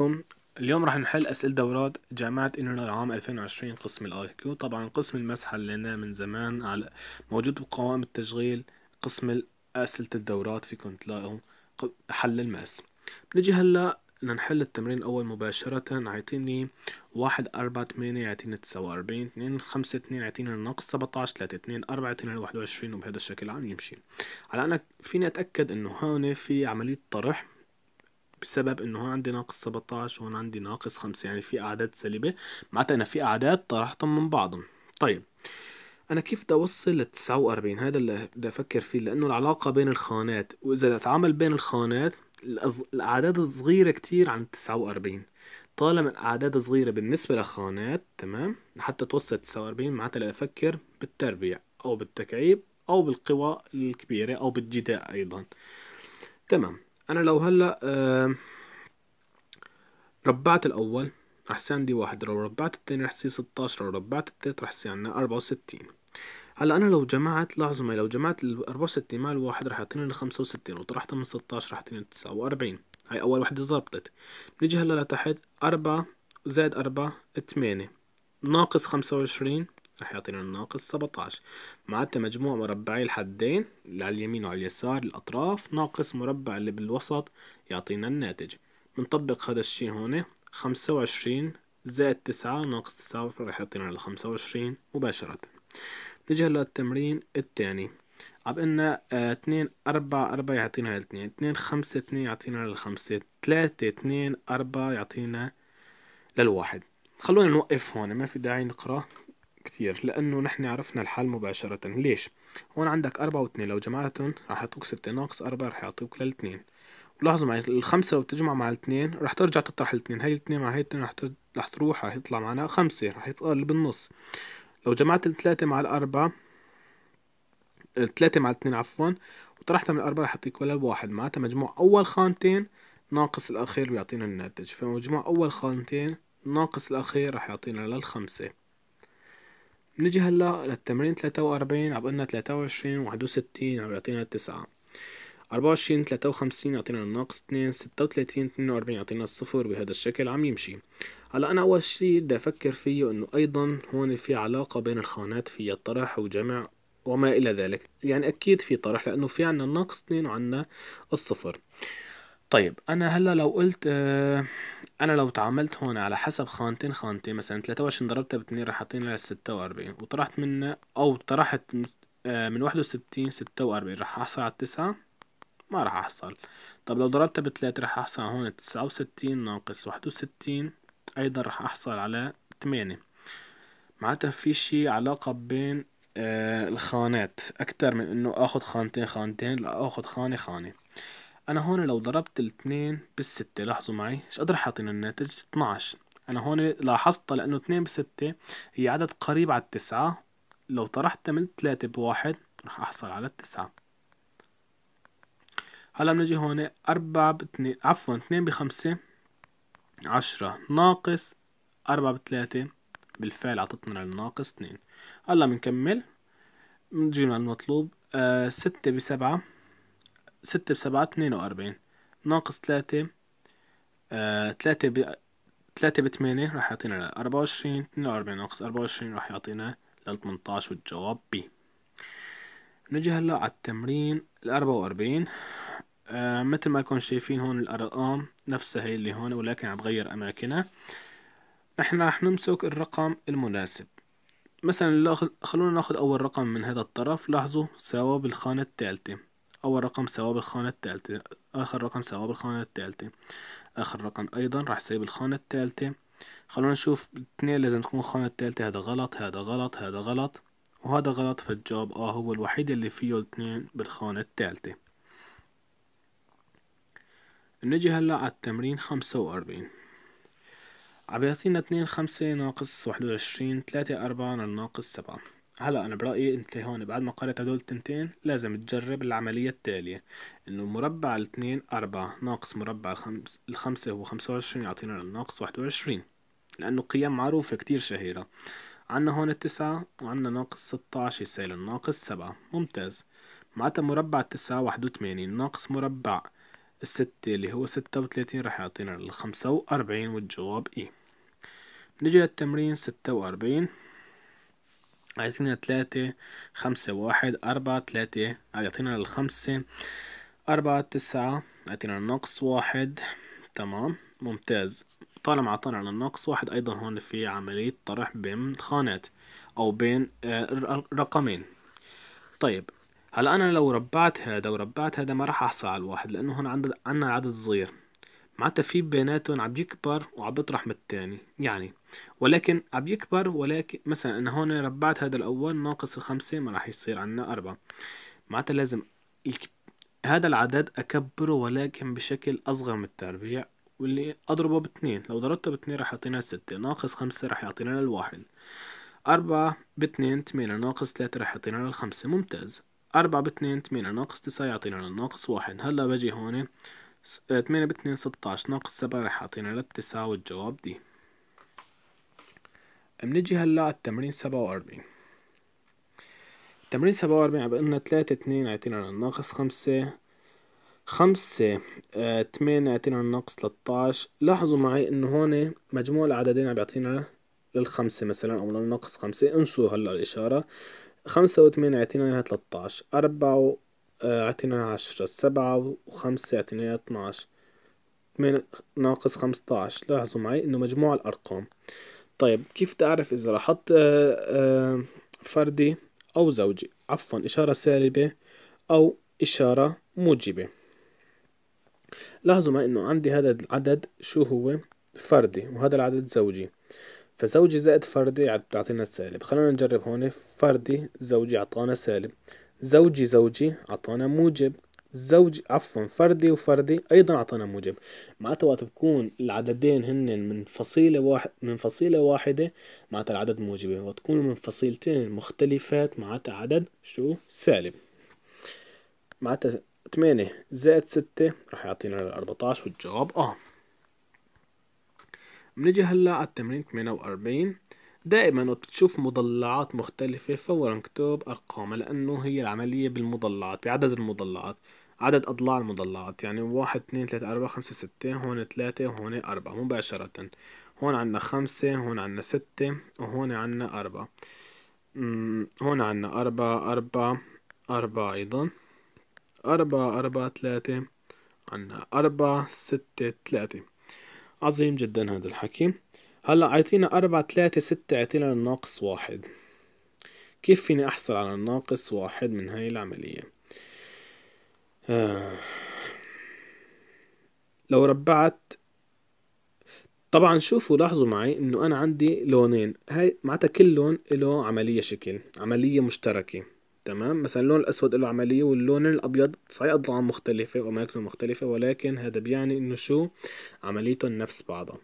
عليكم اليوم رح نحل أسئلة دورات جامعة إنرنا العام 2020 قسم الاي كيو طبعا قسم الماس حليناه من زمان على موجود بقوائم التشغيل قسم أسئلة الدورات فيكم تلاقوا حل الماس بنجي هلا لنحل التمرين الأول مباشرة عايتيني واحد أربعة ثمانية يعطيني تسعة وأربعين اثنين خمسة اثنين يعطيني الناقص سبعتاش تلاتة اثنين أربعة اتنين واحد وعشرين وبهذا الشكل عم يمشي على أنا فيني أتأكد إنه هون في عملية طرح بسبب انه هون عندي ناقص 17 وهون عندي ناقص 5 يعني في اعداد سالبه معناتها انا في اعداد طرحتهم من بعضهم طيب انا كيف بدي اوصل ل 49 هذا اللي بدي افكر فيه لانه العلاقه بين الخانات واذا اتعامل بين الخانات الاعداد صغيره كتير عن 49 طالما الاعداد صغيره بالنسبه للخانات تمام حتى توصل 49 معناتها افكر بالتربيع او بالتكعيب او بالقوى الكبيره او بالجداء ايضا تمام انا لو هلا ربعت الاول رح يصير عندي واحد لو ربعت الثاني رح يصير 16 لو ربعت الثالث رح يصير عندنا 64 هلا انا لو جمعت لاحظوا معي لو جمعت ال 64 مع الواحد رح يعطيني 65 وطرحتها من 16 رح يعطيني 49 هاي اول وحده ظبطت نيجي هلا لتحت 4 زائد 4 8 ناقص 25 راح يعطينا الناقص 17 معناتها مجموع مربعي الحدين اللي على اليمين وعلى اليسار الأطراف ناقص مربع اللي بالوسط يعطينا الناتج بنطبق هذا الشي هون 25 زائد 9 ناقص 9 راح يعطينا ال 25 مباشرة نجي هلا التمرين الثاني عم قلنا 2 آه، أربعة أربعة يعطينا 2 2 خمسة 2 يعطينا للخمسة 3 2 أربعة يعطينا للواحد خلونا نوقف هون ما في داعي نقرأ كتير لأنه نحن عرفنا الحل مباشرة ليش؟ هون عندك أربعة واتنين لو جمعتهم رح يعطوك ستة ناقص أربعة رح يعطوك للاتنين ولاحظوا معي الخمسة وتجمع مع الاتنين رح ترجع تطرح الاتنين هاي الاتنين مع هاي الاتنين رح, تر... رح تروح رح يطلع معنا خمسة رح يبقى اللي بالنص لو جمعت التلاتة مع الأربعة التلاتة مع الاتنين عفوا وطرحتها من الأربعة رح يعطيك ولا واحد معناتها مجموع أول خانتين ناقص الأخير بيعطينا الناتج فمجموع أول خانتين ناقص الأخير رح يعطينا للخمسة نجي هلا للتمرين تلاتة وأربعين عبقلنا تلاتة وعشرين واحد وستين عم يعطينا تسعة أربعة وعشرين تلاتة وخمسين يعطينا الناقص اتنين ستة وتلاتين وأربعين يعطينا الصفر بهذا الشكل عم يمشي هلا أنا أول شي بدي أفكر فيه إنه أيضا هون في علاقة بين الخانات في الطرح وجمع وما إلى ذلك يعني أكيد في طرح لأنه في عنا الناقص اتنين وعنا الصفر طيب أنا هلا لو قلت آه انا لو تعاملت هون على حسب خانتين خانتين مثلا 23 ضربتها ب 2 راح اعطيني لل 46 وطرحت منها او طرحت آه، من 61 46 راح احصل على 9 ما راح احصل طب لو ضربتها ب 3 راح احصل هون 69 ناقص 61 ايضا راح احصل على 8 معناتها في شي علاقة بين آه الخانات اكثر من انه اخذ خانتين خانتين لا اخذ خانة خانة انا هون لو ضربت الاتنين بالستة لاحظوا معي مش قادر حاطين الناتج 12 انا هون لاحظت لانه اتنين بستة هي عدد قريب على التسعة لو طرحت من تلاتة بواحد رح احصل على التسعة هلا بنجي هون أربعة باتنين عفوا اتنين بخمسة عشرة ناقص أربعة بتلاتة بالفعل عطتنا الناقص اتنين هلا بنكمل بنجينا المطلوب آه ستة بسبعة ستة بسبعة اتنين وأربعين ناقص تلاتة تلاتة آه، ب تلاتة بثمانية راح يعطينا أربعة وعشرين اتنين وأربعين ناقص أربعة وعشرين راح يعطينا للتمنتاش والجواب بي نجي هلا على التمرين الأربعة وأربعين آه مثل ما كنتم شايفين هون الأرقام نفسها هي اللي هون ولكن عم تغير أماكنها احنا راح نمسك الرقم المناسب مثلا خلونا ناخد أول رقم من هذا الطرف لاحظوا ساوا بالخانة الثالثة أول رقم سواه بالخانة التالتة آخر رقم سواه بالخانة التالتة آخر رقم أيضا راح سايب الخانة التالتة خلونا نشوف اثنين لازم تكون الخانة التالتة هذا غلط هذا غلط هذا غلط وهذا غلط فالجواب آه هو الوحيد اللي فيه الاثنين بالخانة التالتة نجي هلا على التمرين خمسة وأربعين عم يعطينا اتنين خمسة ناقص واحد وعشرين تلاتة أربعة ناقص سبعة هلا أنا برأيي أنت هون بعد ما قريت هدول التنتين لازم تجرب العملية التالية إنه مربع الاتنين أربعة ناقص مربع الخمس الخمسة هو خمسة وعشرين يعطينا الناقص واحد وعشرين لأنه قيم معروفة كتير شهيرة عنا هون التسعة وعنا ناقص ستاعش يساوي الناقص سبعة ممتاز معناتها مربع التسعة واحد وثمانين ناقص مربع الستة اللي هو ستة وثلاثين رح يعطينا الخمسة وأربعين والجواب إيه نجي للتمرين ستة وأربعين اعطينا تلاتة خمسة واحد أربعة تلاتة اعطينا الخمسة أربعة تسعة اعطينا النقص واحد تمام ممتاز طالما عطانا على النقص واحد أيضا هون في عملية طرح بين خانات أو بين آه، رقمين طيب هلا أنا لو ربعت هذا وربعت هذا ما راح أحصل على الواحد لأنه هون عندنا عدد صغير معناتها في بيناتهم عم يكبر وعم بيطرح من الثاني يعني ولكن عم يكبر ولكن مثلا انا هون ربعت هذا الاول ناقص الخمسة ما راح يصير عنا أربعة معناتها لازم هذا العدد أكبره ولكن بشكل أصغر من التربيع واللي أضربه باثنين لو ضربته باثنين راح يعطينا ستة ناقص خمسة راح يعطينا الواحد أربعة باثنين ثمانية ناقص ثلاثة راح يعطينا الخمسة ممتاز أربعة باثنين ثمانية ناقص تسعة يعطينا الناقص واحد هلا بجي هون آه، تمانية باتنين ستاش ناقص سبعة راح يعطينا للتسعة والجواب دي بنجي هلا على التمرين سبعة وأربعين تمرين سبعة وأربعين عم عبقلنا تلاتة اتنين عطينا ناقص خمسة خمسة آه، تمانية يعطينا ناقص تلتاش لاحظوا معي انه هون مجموع العددين عم بيعطينا للخمسة مثلا او للناقص خمسة انشروا هلا الاشارة خمسة وثمانية يعطينا اياها تلتاش أربعة آه، اعطينا عشرة سبعة وخمسة اعطينا اتناش تمانية ناقص عشر لاحظوا معي انه مجموع الارقام طيب كيف بدي اعرف اذا احط آه، آه، فردي او زوجي عفوا اشارة سالبة او اشارة موجبة لاحظوا معي انه عندي هذا العدد شو هو فردي وهذا العدد زوجي فزوجي زائد فردي بتعطينا سالب خلونا نجرب هون فردي زوجي عطانا سالب زوجي زوجي اعطانا موجب زوج عفوا فردي وفردي ايضا اعطانا موجب معناتها وقت بكون العددين هن من فصيله واحد من فصيله واحده معناتها العدد موجب وقت تكون من فصيلتين مختلفات معناتها عدد شو سالب معناتها 8 زائد 6 رح يعطينا 14 والجواب اه بنيجي هلا على التمرين 48 دائما وبتشوف مضلعات مختلفة فورا اكتب أرقامها لأنه هي العملية بالمضلعات بعدد المضلعات عدد أضلاع المضلعات يعني واحد اثنين ثلاثة أربعة خمسة ستة هون ثلاثة وهون أربعة مباشرة هون عنا خمسة هون عنا ستة وهون عنا أربعة هون عنا أربعة أربعة أربعة أيضا أربعة أربعة ثلاثة عنا أربعة ستة ثلاثة عظيم جدا هذا الحكي هلا عيطينا أربعة تلاتة ستة عيطينا الناقص واحد كيف فيني أحصل على الناقص واحد من هاي العملية آه. لو ربعت طبعا شوفوا لاحظوا معي انه انا عندي لونين هاي معناتها كل لون له عملية شكل عملية مشتركة تمام مثلا اللون الاسود له عملية واللون الابيض صحيح اضلاع مختلفة واماكنه مختلفة ولكن هذا بيعني انه شو عمليتهم نفس بعضها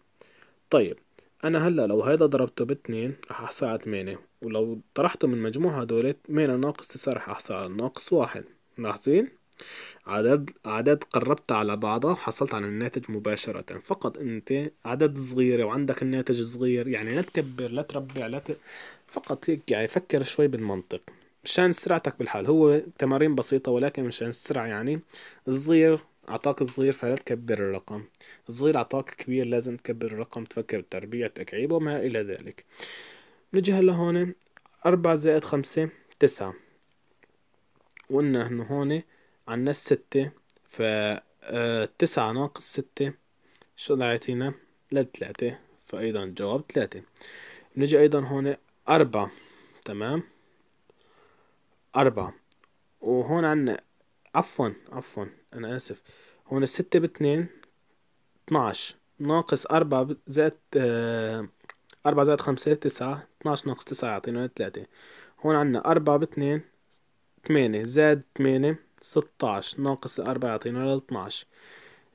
طيب انا هلا لو هيدا ضربته باثنين رح احصل على ثمانية ولو طرحته من مجموع هدول ثمانية ناقص تسعة رح احصل على ناقص واحد ملاحظين عدد عدد قربتها على بعضها وحصلت على الناتج مباشرة فقط انت عدد صغيرة وعندك الناتج صغير يعني لا تكبر لا تربع لا ت... فقط هيك يعني فكر شوي بالمنطق مشان سرعتك بالحال هو تمارين بسيطة ولكن مشان السرعة يعني صغير أعطاك الصغير فلا تكبر الرقم الصغير أعطاك كبير لازم تكبر الرقم تفكر بتربيع تكعيبه وما إلى ذلك نجي هلا هون أربعة زائد خمسة تسعة وقلنا إنه هون عنا الستة ف آه، تسعة ناقص ستة شو دعيتينا لتلاتة فأيضا الجواب تلاتة نجي أيضا هون أربعة تمام أربعة وهون عنا عفوا عفوا انا اسف هون الستة باتنين اتناش ناقص اربعة زائد آه، اربعة زائد خمسة تسعة اتناش ناقص تسعة يعطينا تلاتة هون عنا اربعة باتنين تمانية زائد تمانية ستاش ناقص اربعة يعطينا لاتناش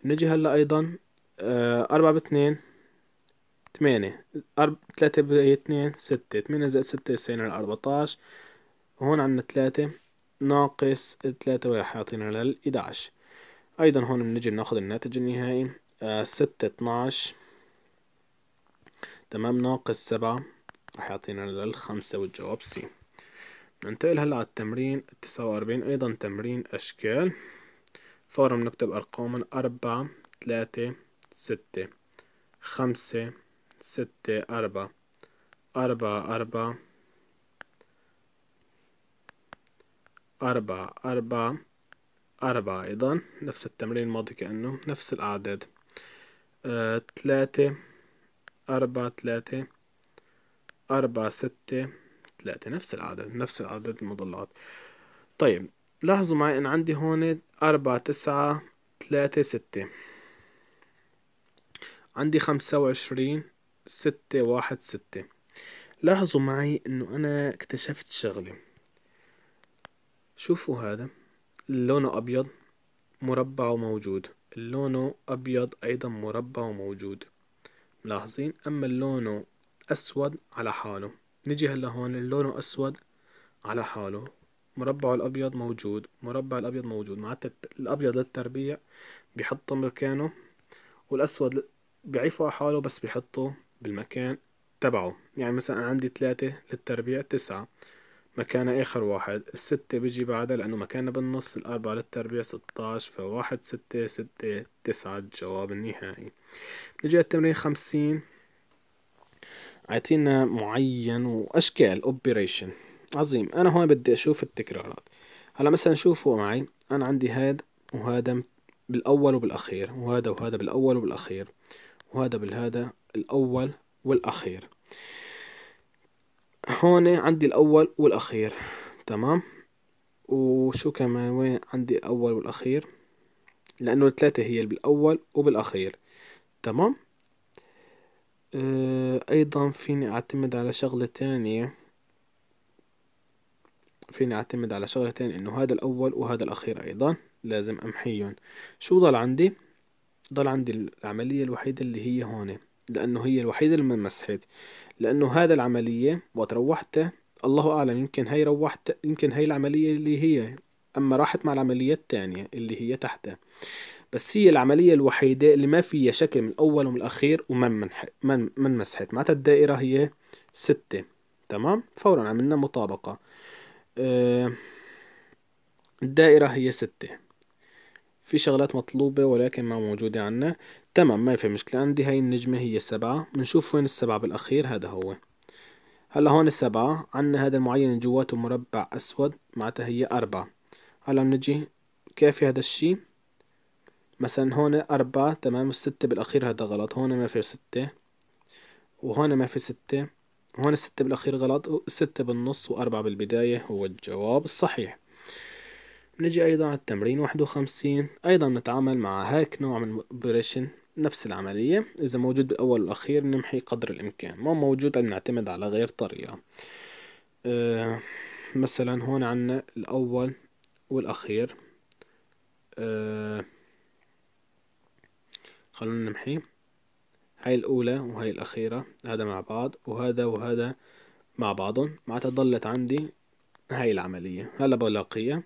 نجي هلا ايضا آه، اربعة باتنين تمانية أرب... تلاتة باتنين ستة تمانية زائد ستة يساوي اربعتاش هون عنا تلاتة ناقص تلاتة واحد يعطينا للإدعش أيضا هون بنجي ناخد الناتج النهائي آه، ستة اتناش تمام ناقص سبعة راح يعطينا الخمسة والجواب سي ننتقل هلا على التمرين تسعة وأربعين أيضا تمرين أشكال فورا بنكتب أرقاما أربعة تلاتة ستة خمسة ستة أربعة أربعة أربعة أربعة أربعة أربعة أيضا نفس التمرين الماضي كأنه نفس الأعداد ثلاثة تلاتة أربعة تلاتة أربعة ستة تلاتة نفس الأعداد نفس الأعداد المضلعات طيب لاحظوا معي إن عندي هون أربعة تسعة تلاتة ستة عندي خمسة وعشرين ستة واحد ستة لاحظوا معي إنه أنا اكتشفت شغلة شوفوا هذا لونه أبيض مربع وموجود لونه أبيض أيضا مربع وموجود ملاحظين أما لونه أسود على حاله نجي هلا هون لونه أسود على حاله مربع الأبيض موجود مربع الأبيض موجود معناتها الأبيض للتربيع بحطه مكانه والأسود بيعيفه على حاله بس بحطه بالمكان تبعه يعني مثلا عندي ثلاثة للتربيع تسعة مكانها آخر واحد الستة بيجي بعدها لأنه مكانها بالنص الأربعة للتربيع ستاش فواحد ستة ستة تسعة الجواب النهائي نجي التمرين خمسين عايتينا معين وأشكال أوبريشن عظيم أنا هون بدي أشوف التكرارات هلا مثلا شوفوا معي أنا عندي هاد وهذا بالأول وبالأخير وهذا وهذا بالأول وبالأخير وهذا بالهذا الأول والأخير هون عندي الأول والأخير تمام وشو كمان وين عندي الأول والأخير لأنه الثلاثة هي بالأول وبالأخير تمام أه أيضا فيني أعتمد على شغلة تانية فيني أعتمد على شغله تانية إنه هذا الأول وهذا الأخير أيضا لازم أمحيهم شو ضل عندي؟ ضل عندي العملية الوحيدة اللي هي هون لأنه هي الوحيدة اللي ما مسحت لأنه هذا العملية وقت روحته الله أعلم يمكن هي روحت يمكن هي العملية اللي هي أما راحت مع العملية الثانية اللي هي تحتها بس هي العملية الوحيدة اللي ما فيها شكل من الأول ومن الأخير وما منح... من من مسحت معناتها الدائرة هي ستة تمام فورا عملنا مطابقة آه، الدائرة هي ستة في شغلات مطلوبة ولكن ما موجودة عنا تمام ما في مشكلة عندي هاي النجمة هي السبعة بنشوف وين السبعة بالأخير هذا هو هلا هون السبعة عنا هذا المعين جواته مربع أسود معناتها هي أربعة هلا بنجي كافي هذا الشي مثلا هون أربعة تمام الستة بالأخير هذا غلط هون ما في ستة وهون ما في ستة هون الستة بالأخير غلط الستة بالنص وأربعة بالبداية هو الجواب الصحيح نجي أيضا على التمرين واحد وخمسين أيضا نتعامل مع هيك نوع من الأوبريشن نفس العملية إذا موجود بالأول والأخير نمحي قدر الإمكان ما موجود بنعتمد على غير طريقة أه مثلا هون عنا الأول والأخير أه خلونا نمحي هاي الأولى وهاي الأخيرة هذا مع بعض وهذا وهذا مع بعضهم معناتها ضلت عندي هاي العملية هلا بلاقيها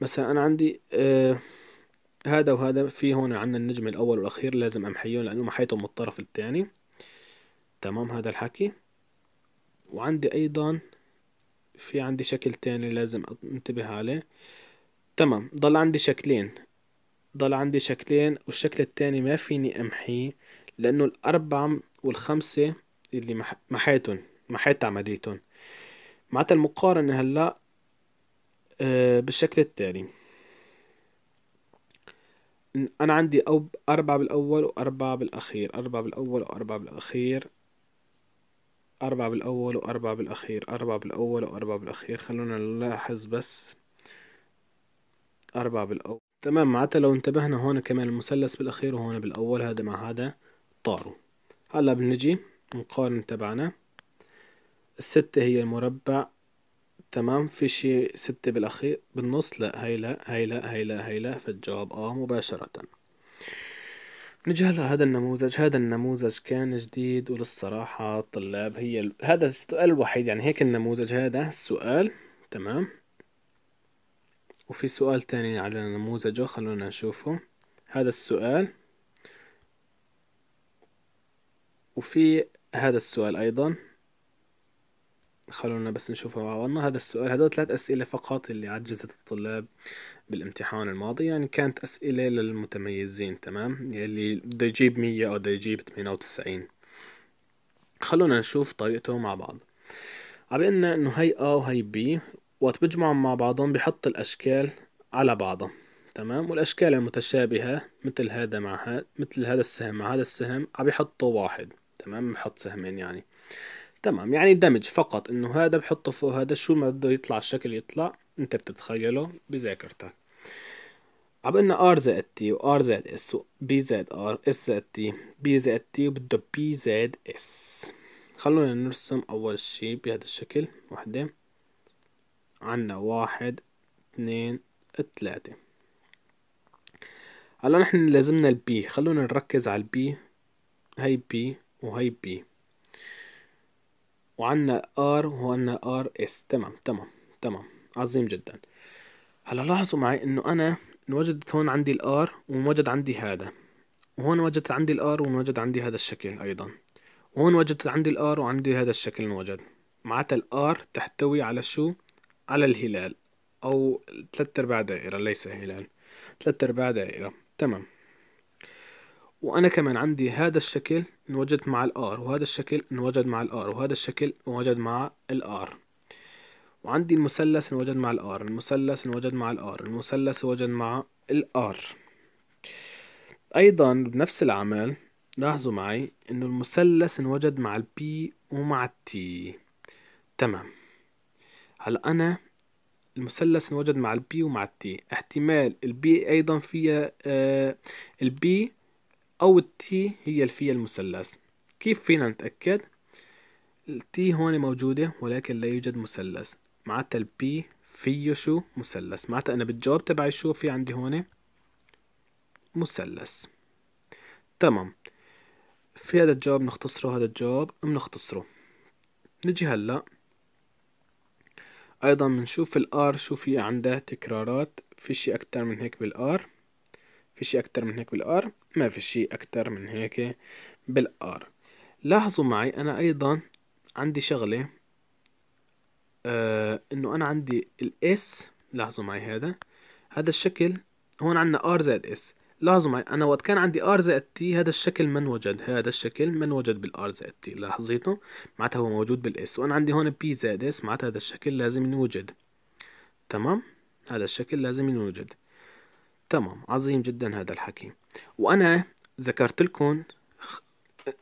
مثلا أنا عندي أه هذا وهذا في هون عندنا النجم الأول والأخير لازم أمحيهم لأنه محيتهم من الطرف الثاني تمام هذا الحكي وعندي أيضا في عندي شكل تاني لازم انتبه عليه تمام ضل عندي شكلين ضل عندي شكلين والشكل التاني ما فيني أمحيه لأنه الأربعة والخمسة اللي محيتهم محيت عمليتهم معناتها المقارنة هلأ آه، بالشكل التالي أنا عندي أو أربعة بالأول وأربعة بالأخير أربعة بالأول وأربعة بالأخير أربعة بالأول وأربعة بالأخير أربعة بالأول وأربعة بالأخير خلونا نلاحظ بس أربعة بالأول تمام معناتها لو انتبهنا هون كمان المثلث بالأخير وهون بالأول هذا مع هذا طاروا هلا بنجي نقارن تبعنا الستة هي المربع تمام في شي ستة بالأخير بالنص لا هاي لا هاي لا هاي لا هاي لا فالجواب آه مباشرة نجي هلا هذا النموذج هذا النموذج كان جديد وللصراحة الطلاب هي ال... هذا السؤال الوحيد يعني هيك النموذج هذا السؤال تمام وفي سؤال تاني على نموذجه خلونا نشوفه هذا السؤال وفي هذا السؤال أيضا خلونا بس نشوفها مع بعضنا هذا السؤال هدول ثلاث أسئلة فقط اللي عجزت الطلاب بالامتحان الماضي يعني كانت أسئلة للمتميزين تمام يلي يعني بده يجيب مية أو بده يجيب ثمانية وتسعين خلونا نشوف طريقته مع بعض عبئنا إنه هي A وهي B وقت بجمعهم مع بعضهم بحط الأشكال على بعضها تمام والأشكال المتشابهة مثل هذا مع هذا مثل هذا السهم مع هذا السهم عم يحطوا واحد تمام بحط سهمين يعني تمام يعني دمج فقط انه هذا بحطه فوق هذا شو ما بده يطلع الشكل يطلع انت بتتخيله بذاكرتك عم قلنا ار زائد تي وار زائد اس بي زائد ار اس زائد تي بي زائد تي وبده بي زائد اس خلونا نرسم اول شي بهذا الشكل وحدة عنا واحد اثنين ثلاثة هلا نحن لازمنا البي خلونا نركز على البي هاي بي وهي بي وعنا R وعنا R S تمام تمام تمام عظيم جدا هلا لاحظوا معي انه انا انوجدت هون عندي ال R وموجد عندي هذا وهون وجدت عندي ال R وموجد عندي هذا الشكل ايضا وهون وجدت عندي ال R وعندي هذا الشكل انوجد معناتها R تحتوي على شو على الهلال او ثلاث ارباع دائره ليس هلال ثلاث ارباع دائره تمام وانا كمان عندي هذا الشكل انوجد مع الار وهذا الشكل انوجد مع الار وهذا الشكل انوجد مع الار وعندي المثلث انوجد مع الار المثلث انوجد مع الار المثلث انوجد مع الار ايضا بنفس العمل لاحظوا معي انه المثلث انوجد مع البي ومع التي تمام هلا انا المثلث انوجد مع البي ومع التي احتمال البي ايضا فيها آه البي أو التي هي الفية المثلث كيف فينا نتأكد؟ التي هون موجودة ولكن لا يوجد مثلث معناتها البي فيه شو مثلث معناتها أنا بالجواب تبعي شو في عندي هون مثلث تمام في هذا الجواب نختصره هذا الجواب بنختصره نجي هلأ أيضا بنشوف الآر شو في عنده تكرارات في شي أكتر من هيك بالآر في شيء أكتر من هيك بالآر ما في شيء أكتر من هيك بالآر لاحظوا معي أنا أيضا عندي شغلة آه إنه أنا عندي الإس لاحظوا معي هذا هذا الشكل هون عندنا ار زائد اس لاحظوا معي انا وقت كان عندي ار زائد تي هذا الشكل من وجد هذا الشكل من وجد بالار زائد تي لاحظيته معناتها هو موجود بالاس وانا عندي هون بي زائد اس معناتها هذا الشكل لازم ينوجد تمام هذا الشكل لازم ينوجد تمام عظيم جدا هذا الحكي وانا ذكرت لكم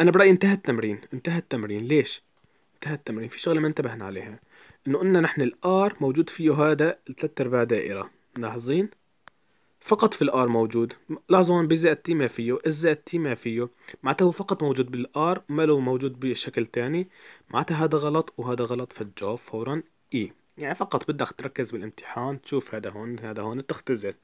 انا برايي انتهى التمرين انتهى التمرين ليش انتهى التمرين في شغله ما انتبهنا عليها انه قلنا نحن الار موجود فيه هذا الثلاث ارباع دائره لاحظين فقط في الار موجود لاحظوا هون بزائد تي ما فيه ال زائد تي ما فيه معناتها هو فقط موجود بالار ما له موجود بشكل تاني معناتها هذا غلط وهذا غلط فالجواب فورا اي يعني فقط بدك تركز بالامتحان تشوف هذا هون هذا هون تختزل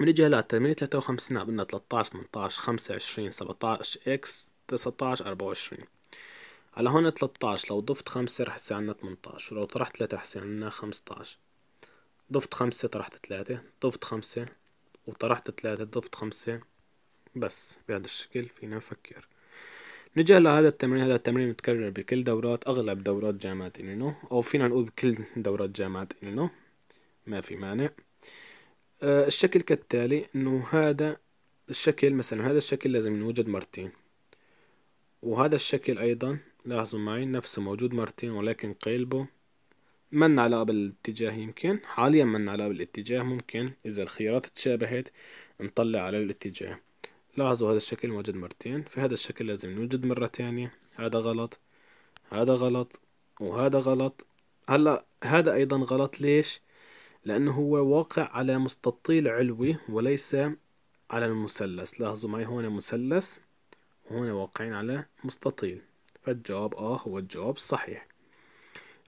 من الجهات تلاتة وخمسين سناب لنا 13 18 25 17 اكس 19 24 على هون 13 لو ضفت 5 رح يصير عندنا 18 ولو طرحت 3 رح يصير عندنا 15 ضفت 5 طرحت 3 ضفت 5 وطرحت 3 ضفت 5 بس بهذا الشكل فينا نفكر نجي لهذا التمرين هذا التمرين متكرر بكل دورات اغلب دورات جامعة انينو او فينا نقول بكل دورات جامعة انينو ما في مانع آه، الشكل كالتالي انه هذا الشكل مثلا هذا الشكل لازم يوجد مرتين وهذا الشكل ايضا لاحظوا معي نفسه موجود مرتين ولكن قلبه من علاقة بالاتجاه يمكن حاليا من علاقة بالاتجاه ممكن اذا الخيارات تشابهت نطلع على الاتجاه لاحظوا هذا الشكل موجود مرتين في هذا الشكل لازم نوجد مرة تانية هذا غلط هذا غلط وهذا غلط هلا هذا ايضا غلط ليش لأنه هو واقع على مستطيل علوي وليس على المثلث لاحظوا معي هون مثلث وهون واقعين على مستطيل فالجواب آه هو الجواب الصحيح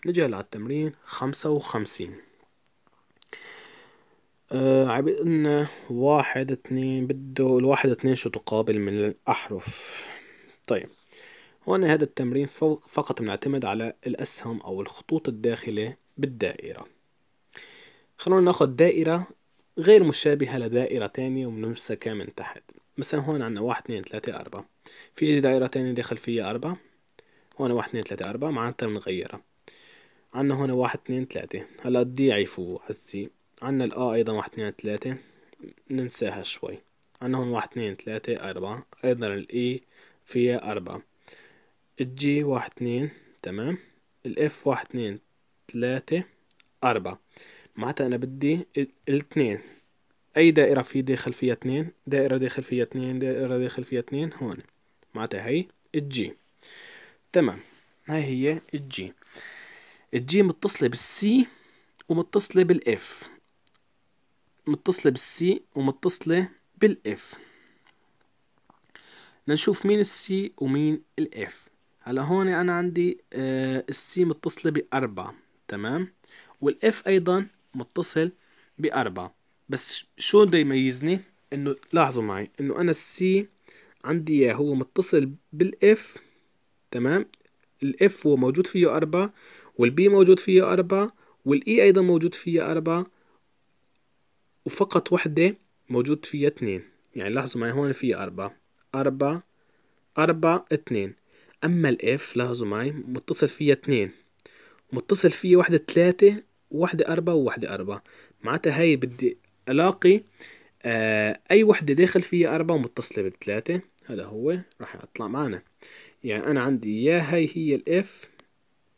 نجي على التمرين خمسة وخمسين آه ان واحد اتنين بده الواحد اتنين شو تقابل من الأحرف طيب هون هذا التمرين فقط بنعتمد على الأسهم أو الخطوط الداخلة بالدائرة خلونا ناخد دائرة غير مشابهة لدائرة تانية ونمسكها من تحت مثلا هون عندنا واحد اثنين ثلاثة أربعة في جي دائرة تانية داخل فيها أربعة هون واحد اثنين ثلاثة أربعة معناتها بنغيرها عندنا هون واحد اثنين ثلاثة هلا ضيعفوا حسي عندنا الأ أيضا واحد اثنين ثلاثة ننساها شوي عندنا هون واحد اثنين ثلاثة أربعة أيضا الإي e فيها أربعة الجي واحد اثنين تمام الإف واحد اثنين ثلاثة أربعة معناتها انا بدي الاثنين اي دائرة في داخل فيها اثنين دائرة داخل فيها اثنين دائرة داخل فيها اثنين هون معناتها هي الجي تمام هاي هي الجي الجي متصلة بالسي ومتصلة بالاف متصلة بالسي ومتصلة بالاف لنشوف مين السي ومين الاف هلا هون انا عندي آه، السي متصلة بأربعة تمام والاف ايضا متصل بأربعة بس شو بده يميزني انه لاحظوا معي انه انا السي عندي اياه هو متصل بالاف تمام الاف هو موجود فيه أربعة والبي موجود فيه أربعة والاي e ايضا موجود فيه أربعة وفقط وحدة موجود فيها اتنين يعني لاحظوا معي هون فيها أربعة أربعة أربعة اثنين أما الاف لاحظوا معي متصل فيها اتنين متصل فيها وحدة تلاتة وحدة أربعة ووحدة أربعة معناتها هاي بدي ألاقي آه أي وحدة داخل فيها أربعة ومتصلة بالثلاثة هذا هو راح يطلع معنا يعني أنا عندي يا هاي هي الإف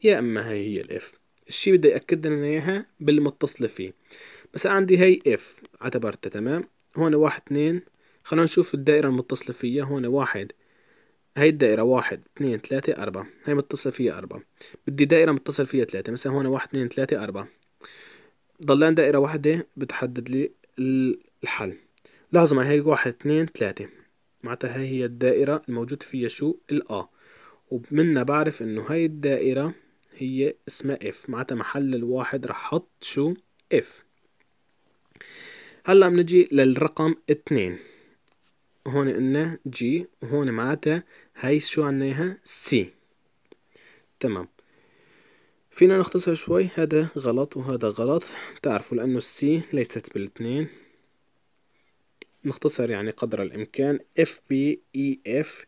يا أما هاي هي الإف الشي بدي أكد لنا إياها بالمتصلة فيه بس عندي هاي إف اعتبرتها تمام هون واحد اثنين خلونا نشوف الدائرة المتصلة فيها هون واحد هاي الدائرة واحد اثنين ثلاثة أربعة هاي متصلة فيها أربعة بدي دائرة متصل فيها ثلاثة مثلا هون واحد اثنين ثلاثة أربعة ضلان دائرة واحدة بتحدد لي الحل لاحظوا معي هيك واحد اثنين ثلاثة معناتها هاي هي الدائرة الموجود فيها شو الأ ومنها بعرف إنه هاي الدائرة هي اسمها اف معناتها محل الواحد رح حط شو اف هلا بنجي للرقم اثنين هون قلنا جي وهون معناتها هاي شو عنا اياها سي تمام فينا نختصر شوي هذا غلط وهذا غلط تعرفوا لأنه السي ليست بالاثنين نختصر يعني قدر الإمكان اف بي اي اف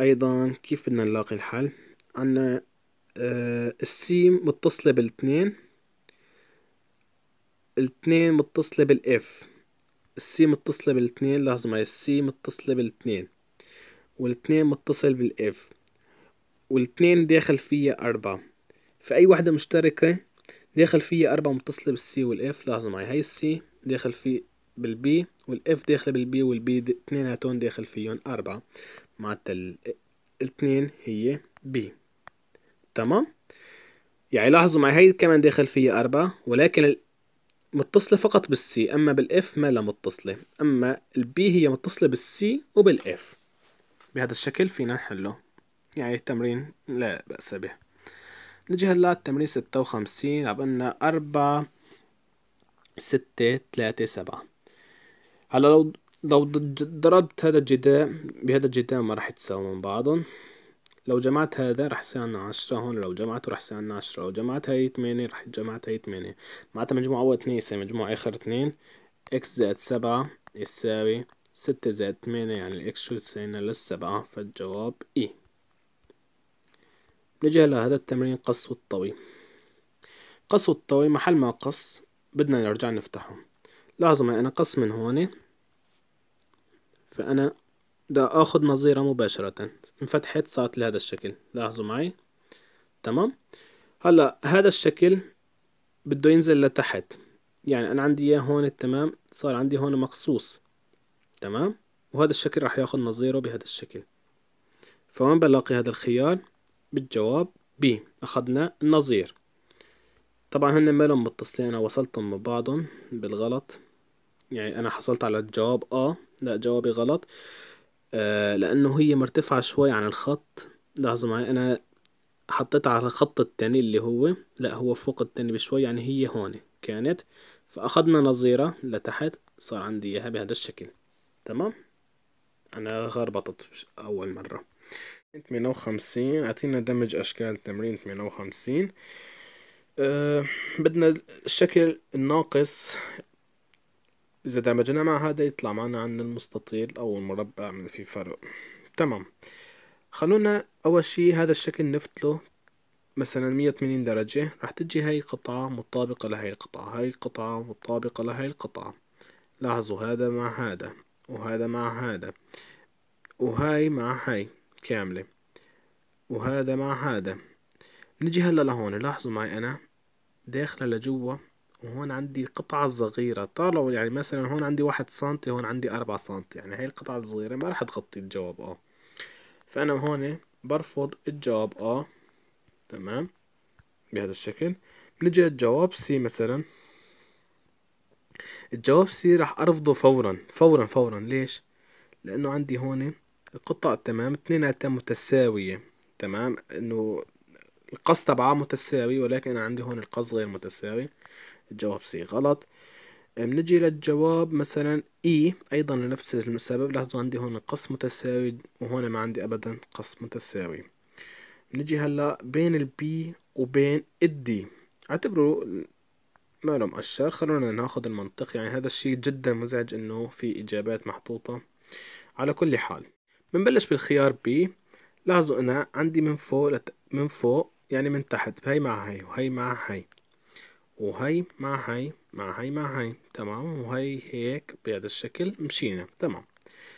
أيضا كيف بدنا نلاقي الحل عنا آه السي متصلة بالاثنين الاثنين متصلة بالاف السي متصلة بالاثنين لاحظوا معي السي متصلة بالاثنين والاثنين متصل بالاف والاثنين داخل فيها أربعة في اي وحدة مشتركة داخل فيها اربعة متصلة بالسي والاف لاحظوا معي هاي السي داخل في بالبي والاف داخل بالبي والبي هاتون داخل فيهم اربعة معناتها الاثنين هي بي تمام يعني لاحظوا معي هاي كمان داخل فيها أربعة ولكن متصلة فقط بالسي أما بالإف ما لا متصلة أما البي هي متصلة بالسي وبالإف بهذا الشكل فينا نحله يعني تمرين لا بأس به نجي هلا ستة وخمسين عبقلنا أربعة ستة ثلاثة سبعة هلا لو لو ضربت هذا الجداء بهذا الجداء ما راح يتساووا من بعضهم لو جمعت هذا راح يصير عنا عشرة هون لو جمعته راح يصير عنا عشرة لو جمعت هاي تمانية راح جمعت هاي تمانية معناتها مجموع أول اثنين يساوي مجموع آخر اثنين إكس زائد سبعة يساوي ستة زائد تمانية يعني الإكس شو تساوي لنا للسبعة فالجواب إي نجي هلا التمرين قص والطوي قص والطوي محل ما قص بدنا نرجع نفتحه لاحظوا معي أنا قص من هون فأنا بدي آخد نظيرة مباشرة انفتحت صارت لهذا الشكل لاحظوا معي تمام هلا هذا الشكل بده ينزل لتحت يعني أنا عندي إياه هون تمام صار عندي هون مقصوص تمام وهذا الشكل راح ياخد نظيره بهذا الشكل فوين بلاقي هذا الخيار بالجواب ب أخذنا النظير طبعا هن مالهم متصلين أنا وصلتهم ببعضهم بالغلط يعني أنا حصلت على الجواب آه لا جوابي غلط آه لأنه هي مرتفعة شوي عن الخط لاحظ معي أنا حطيت على الخط التاني اللي هو لا هو فوق التاني بشوي يعني هي هون كانت فأخذنا نظيرة لتحت صار عندي إياها بهذا الشكل تمام أنا غربطت أول مرة 58 وخمسين دمج أشكال تمرين 58 وخمسين أه بدنا الشكل الناقص إذا دمجنا مع هذا يطلع معنا عن المستطيل أو المربع ما في فرق تمام خلونا أول شي هذا الشكل نفتله مثلا 180 درجة رح تجي هاي القطعة مطابقة لهاي القطعة هاي القطعة مطابقة لهاي القطعة لاحظوا هذا مع هذا وهذا مع هذا وهاي مع هاي كاملة وهذا مع هذا نجي هلا لهون لاحظوا معي أنا داخلة لجوا وهون عندي قطعة صغيرة طالعوا يعني مثلا هون عندي واحد سنتي هون عندي أربعة سنتي يعني هاي القطعة الصغيرة ما رح تغطي الجواب آه فأنا هون برفض الجواب آه تمام بهذا الشكل بنجي الجواب سي مثلا الجواب سي راح ارفضه فورا فورا فورا ليش لانه عندي هون القطع تمام اتنيناتها متساوية تمام انه القص تبعها متساوي ولكن انا عندي هون القص غير متساوي الجواب سي غلط آه، بنجي للجواب مثلا اي e، ايضا لنفس السبب لاحظوا عندي هون قص متساوي وهون ما عندي ابدا قص متساوي بنجي هلا بين البي وبين الدي اعتبروا ما له مؤشر خلونا ناخذ المنطق يعني هذا الشيء جدا مزعج انه في اجابات محطوطة على كل حال بنبلش بالخيار بي لاحظوا انا عندي من فوق لت... من فوق يعني من تحت هاي مع هاي وهي مع هاي وهي مع هاي مع هاي مع هاي تمام وهي هيك بهذا الشكل مشينا تمام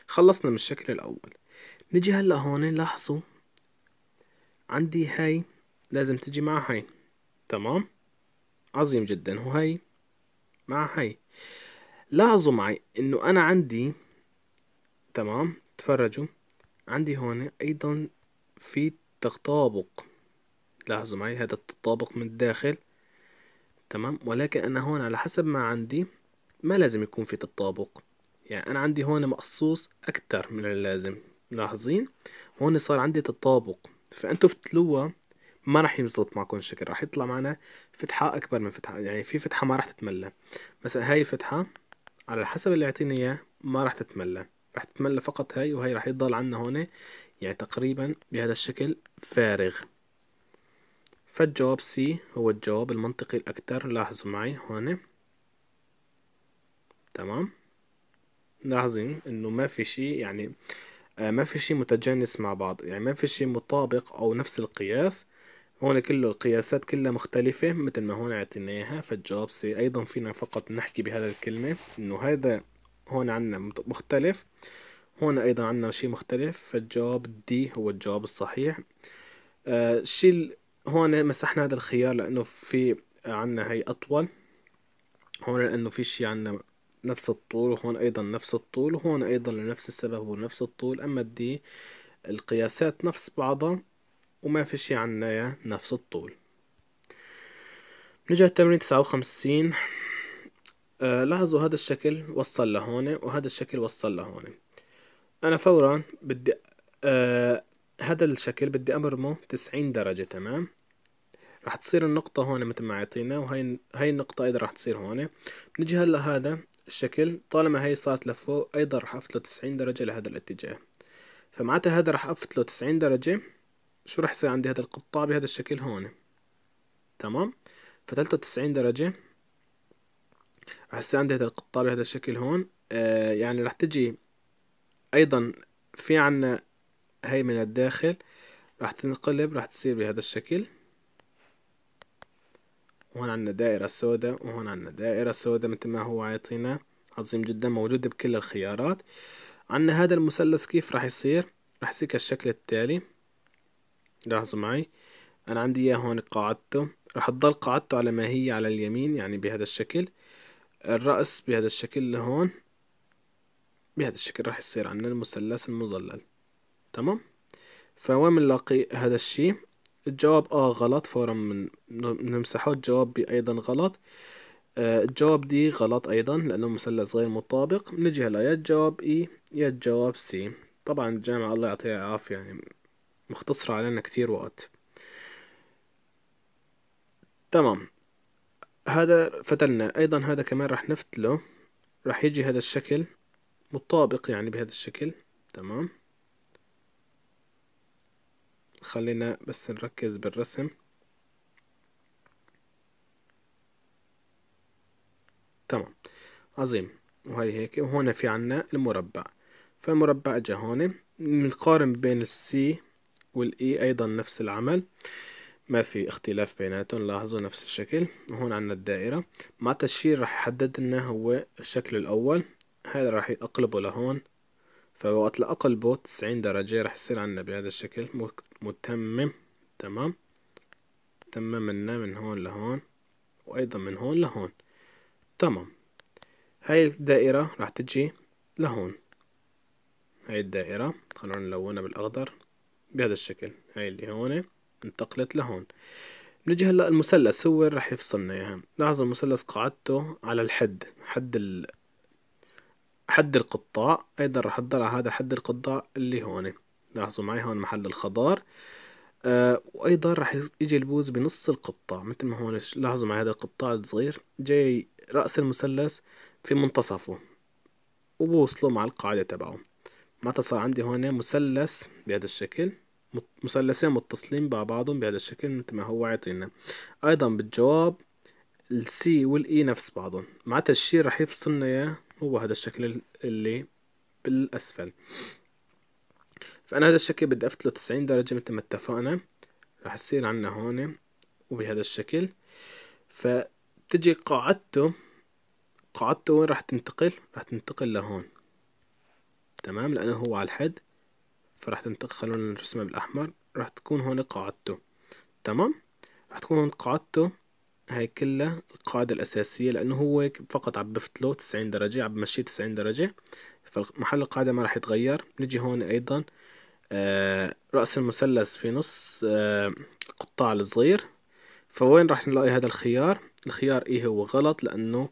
خلصنا من الشكل الاول نجي هلا هون لاحظوا عندي هاي لازم تجي مع هاي تمام عظيم جدا وهي مع هاي لاحظوا معي انه انا عندي تمام تفرجوا عندي هون أيضا في تطابق لاحظوا معي هذا التطابق من الداخل تمام ولكن أنا هون على حسب ما عندي ما لازم يكون في تطابق يعني أنا عندي هون مقصوص أكتر من اللازم ملاحظين هون صار عندي تطابق فأنتوا فتلوها ما راح ينزلط معكم الشكل راح يطلع معنا فتحة أكبر من فتحة يعني في فتحة ما راح تتملى مثلا هاي الفتحة على حسب اللي اعطيني إياه ما راح تتملى راح تتملى فقط هاي وهي راح يضل عنا هون يعني تقريبا بهذا الشكل فارغ فالجواب سي هو الجواب المنطقي الأكثر لاحظوا معي هون تمام لاحظين إنه ما في شيء يعني آه، ما في شيء متجانس مع بعض يعني ما في شيء مطابق أو نفس القياس هون كله القياسات كلها مختلفة مثل ما هون اعطيناها فالجواب سي أيضا فينا فقط نحكي بهذا الكلمة إنه هذا هون عنا مختلف هون أيضا عنا شيء مختلف فالجواب دي هو الجواب الصحيح آه، الشيء هون مسحنا هذا الخيار لأنه في عنا هي أطول هون لأنه في شيء عنا نفس الطول وهون أيضا نفس الطول وهون أيضا لنفس السبب هو نفس الطول أما الدي القياسات نفس بعضها وما في شيء عنا نفس الطول نجي التمرين تسعة وخمسين آه، لاحظوا هذا الشكل وصل لهون وهذا الشكل وصل لهون انا فورا بدي آه هذا الشكل بدي امرمه 90 درجة تمام راح تصير النقطة هون مثل ما عطينا وهي هاي النقطة أيضا راح تصير هون بنجي هلا هذا الشكل طالما هي صارت لفوق أيضا راح أفت له 90 درجة لهذا الاتجاه فمعناتها هذا راح أفت له 90 درجة شو راح يصير عندي هذا القطاع بهذا الشكل هون تمام فتلته 90 درجة راح عندي هذا القطاع بهذا الشكل هون آه يعني راح تجي ايضا في عنا هاي من الداخل راح تنقلب راح تصير بهذا الشكل وهون عنا دائرة سوداء وهون عنا دائرة سوداء مثل ما هو عيطينا عظيم جدا موجودة بكل الخيارات عنا هذا المثلث كيف راح يصير راح يصير كالشكل التالي لاحظوا معي انا عندي اياه هون قاعدته راح تضل قاعدته على ما هي على اليمين يعني بهذا الشكل الرأس بهذا الشكل لهون بهذا الشكل راح يصير عندنا المثلث المظلل تمام فوين بنلاقي هذا الشيء الجواب اه غلط فورا من بنمسحه الجواب بي ايضا غلط آه الجواب دي غلط ايضا لانه مثلث غير مطابق بنجي هلا يا الجواب اي e، يا الجواب سي طبعا الجامعة الله يعطيها العافية يعني مختصرة علينا كتير وقت تمام هذا فتلنا ايضا هذا كمان راح نفتله راح يجي هذا الشكل مطابق يعني بهذا الشكل تمام خلينا بس نركز بالرسم تمام عظيم وهي هيك وهون في عنا المربع فالمربع اجا هون بنقارن بين السي والاي e. ايضا نفس العمل ما في اختلاف بيناتهم لاحظوا نفس الشكل هون عندنا الدائرة مع تشير راح يحدد لنا هو الشكل الأول هذا راح أقلبه لهون فوقت لأقلبه تسعين درجة راح يصير عندنا بهذا الشكل متمم تمام تممنا لنا من هون لهون وأيضا من هون لهون تمام هاي الدائرة راح تجي لهون هاي الدائرة خلونا نلونها بالأخضر بهذا الشكل هاي اللي هون انتقلت لهون بنجي هلا المثلث هو رح يفصلنا اياها لاحظوا المثلث قاعدته على الحد حد ال... حد القطاع ايضا رح تضل على هذا حد القطاع اللي هون لاحظوا معي هون محل الخضار آه وايضا رح يجي البوز بنص القطاع مثل ما هون لاحظوا معي هذا القطاع الصغير جاي راس المثلث في منتصفه وبوصله مع القاعده تبعه معناتها صار عندي هون مثلث بهذا الشكل مثلثين متصلين ببعضهم بهذا الشكل مثل ما هو عطينا أيضا بالجواب السي والإي e نفس بعضهم معناتها الشيء رح يفصلنا إياه هو هذا الشكل اللي بالأسفل فأنا هذا الشكل بدي أفتله 90 درجة مثل ما اتفقنا رح يصير عنا هون وبهذا الشكل فتجي قاعدته قاعدته وين راح تنتقل راح تنتقل لهون تمام لأنه هو على الحد فراح هون الرسمة بالأحمر راح تكون هون قاعدته تمام راح تكون هون قاعدته هاي كلها القاعدة الأساسية لأنه هو فقط عم بفتله تسعين درجة عم بمشيه تسعين درجة فمحل القاعدة ما راح يتغير نجي هون أيضا آه، رأس المثلث في نص القطاع آه، الصغير فوين راح نلاقي هذا الخيار الخيار إيه هو غلط لأنه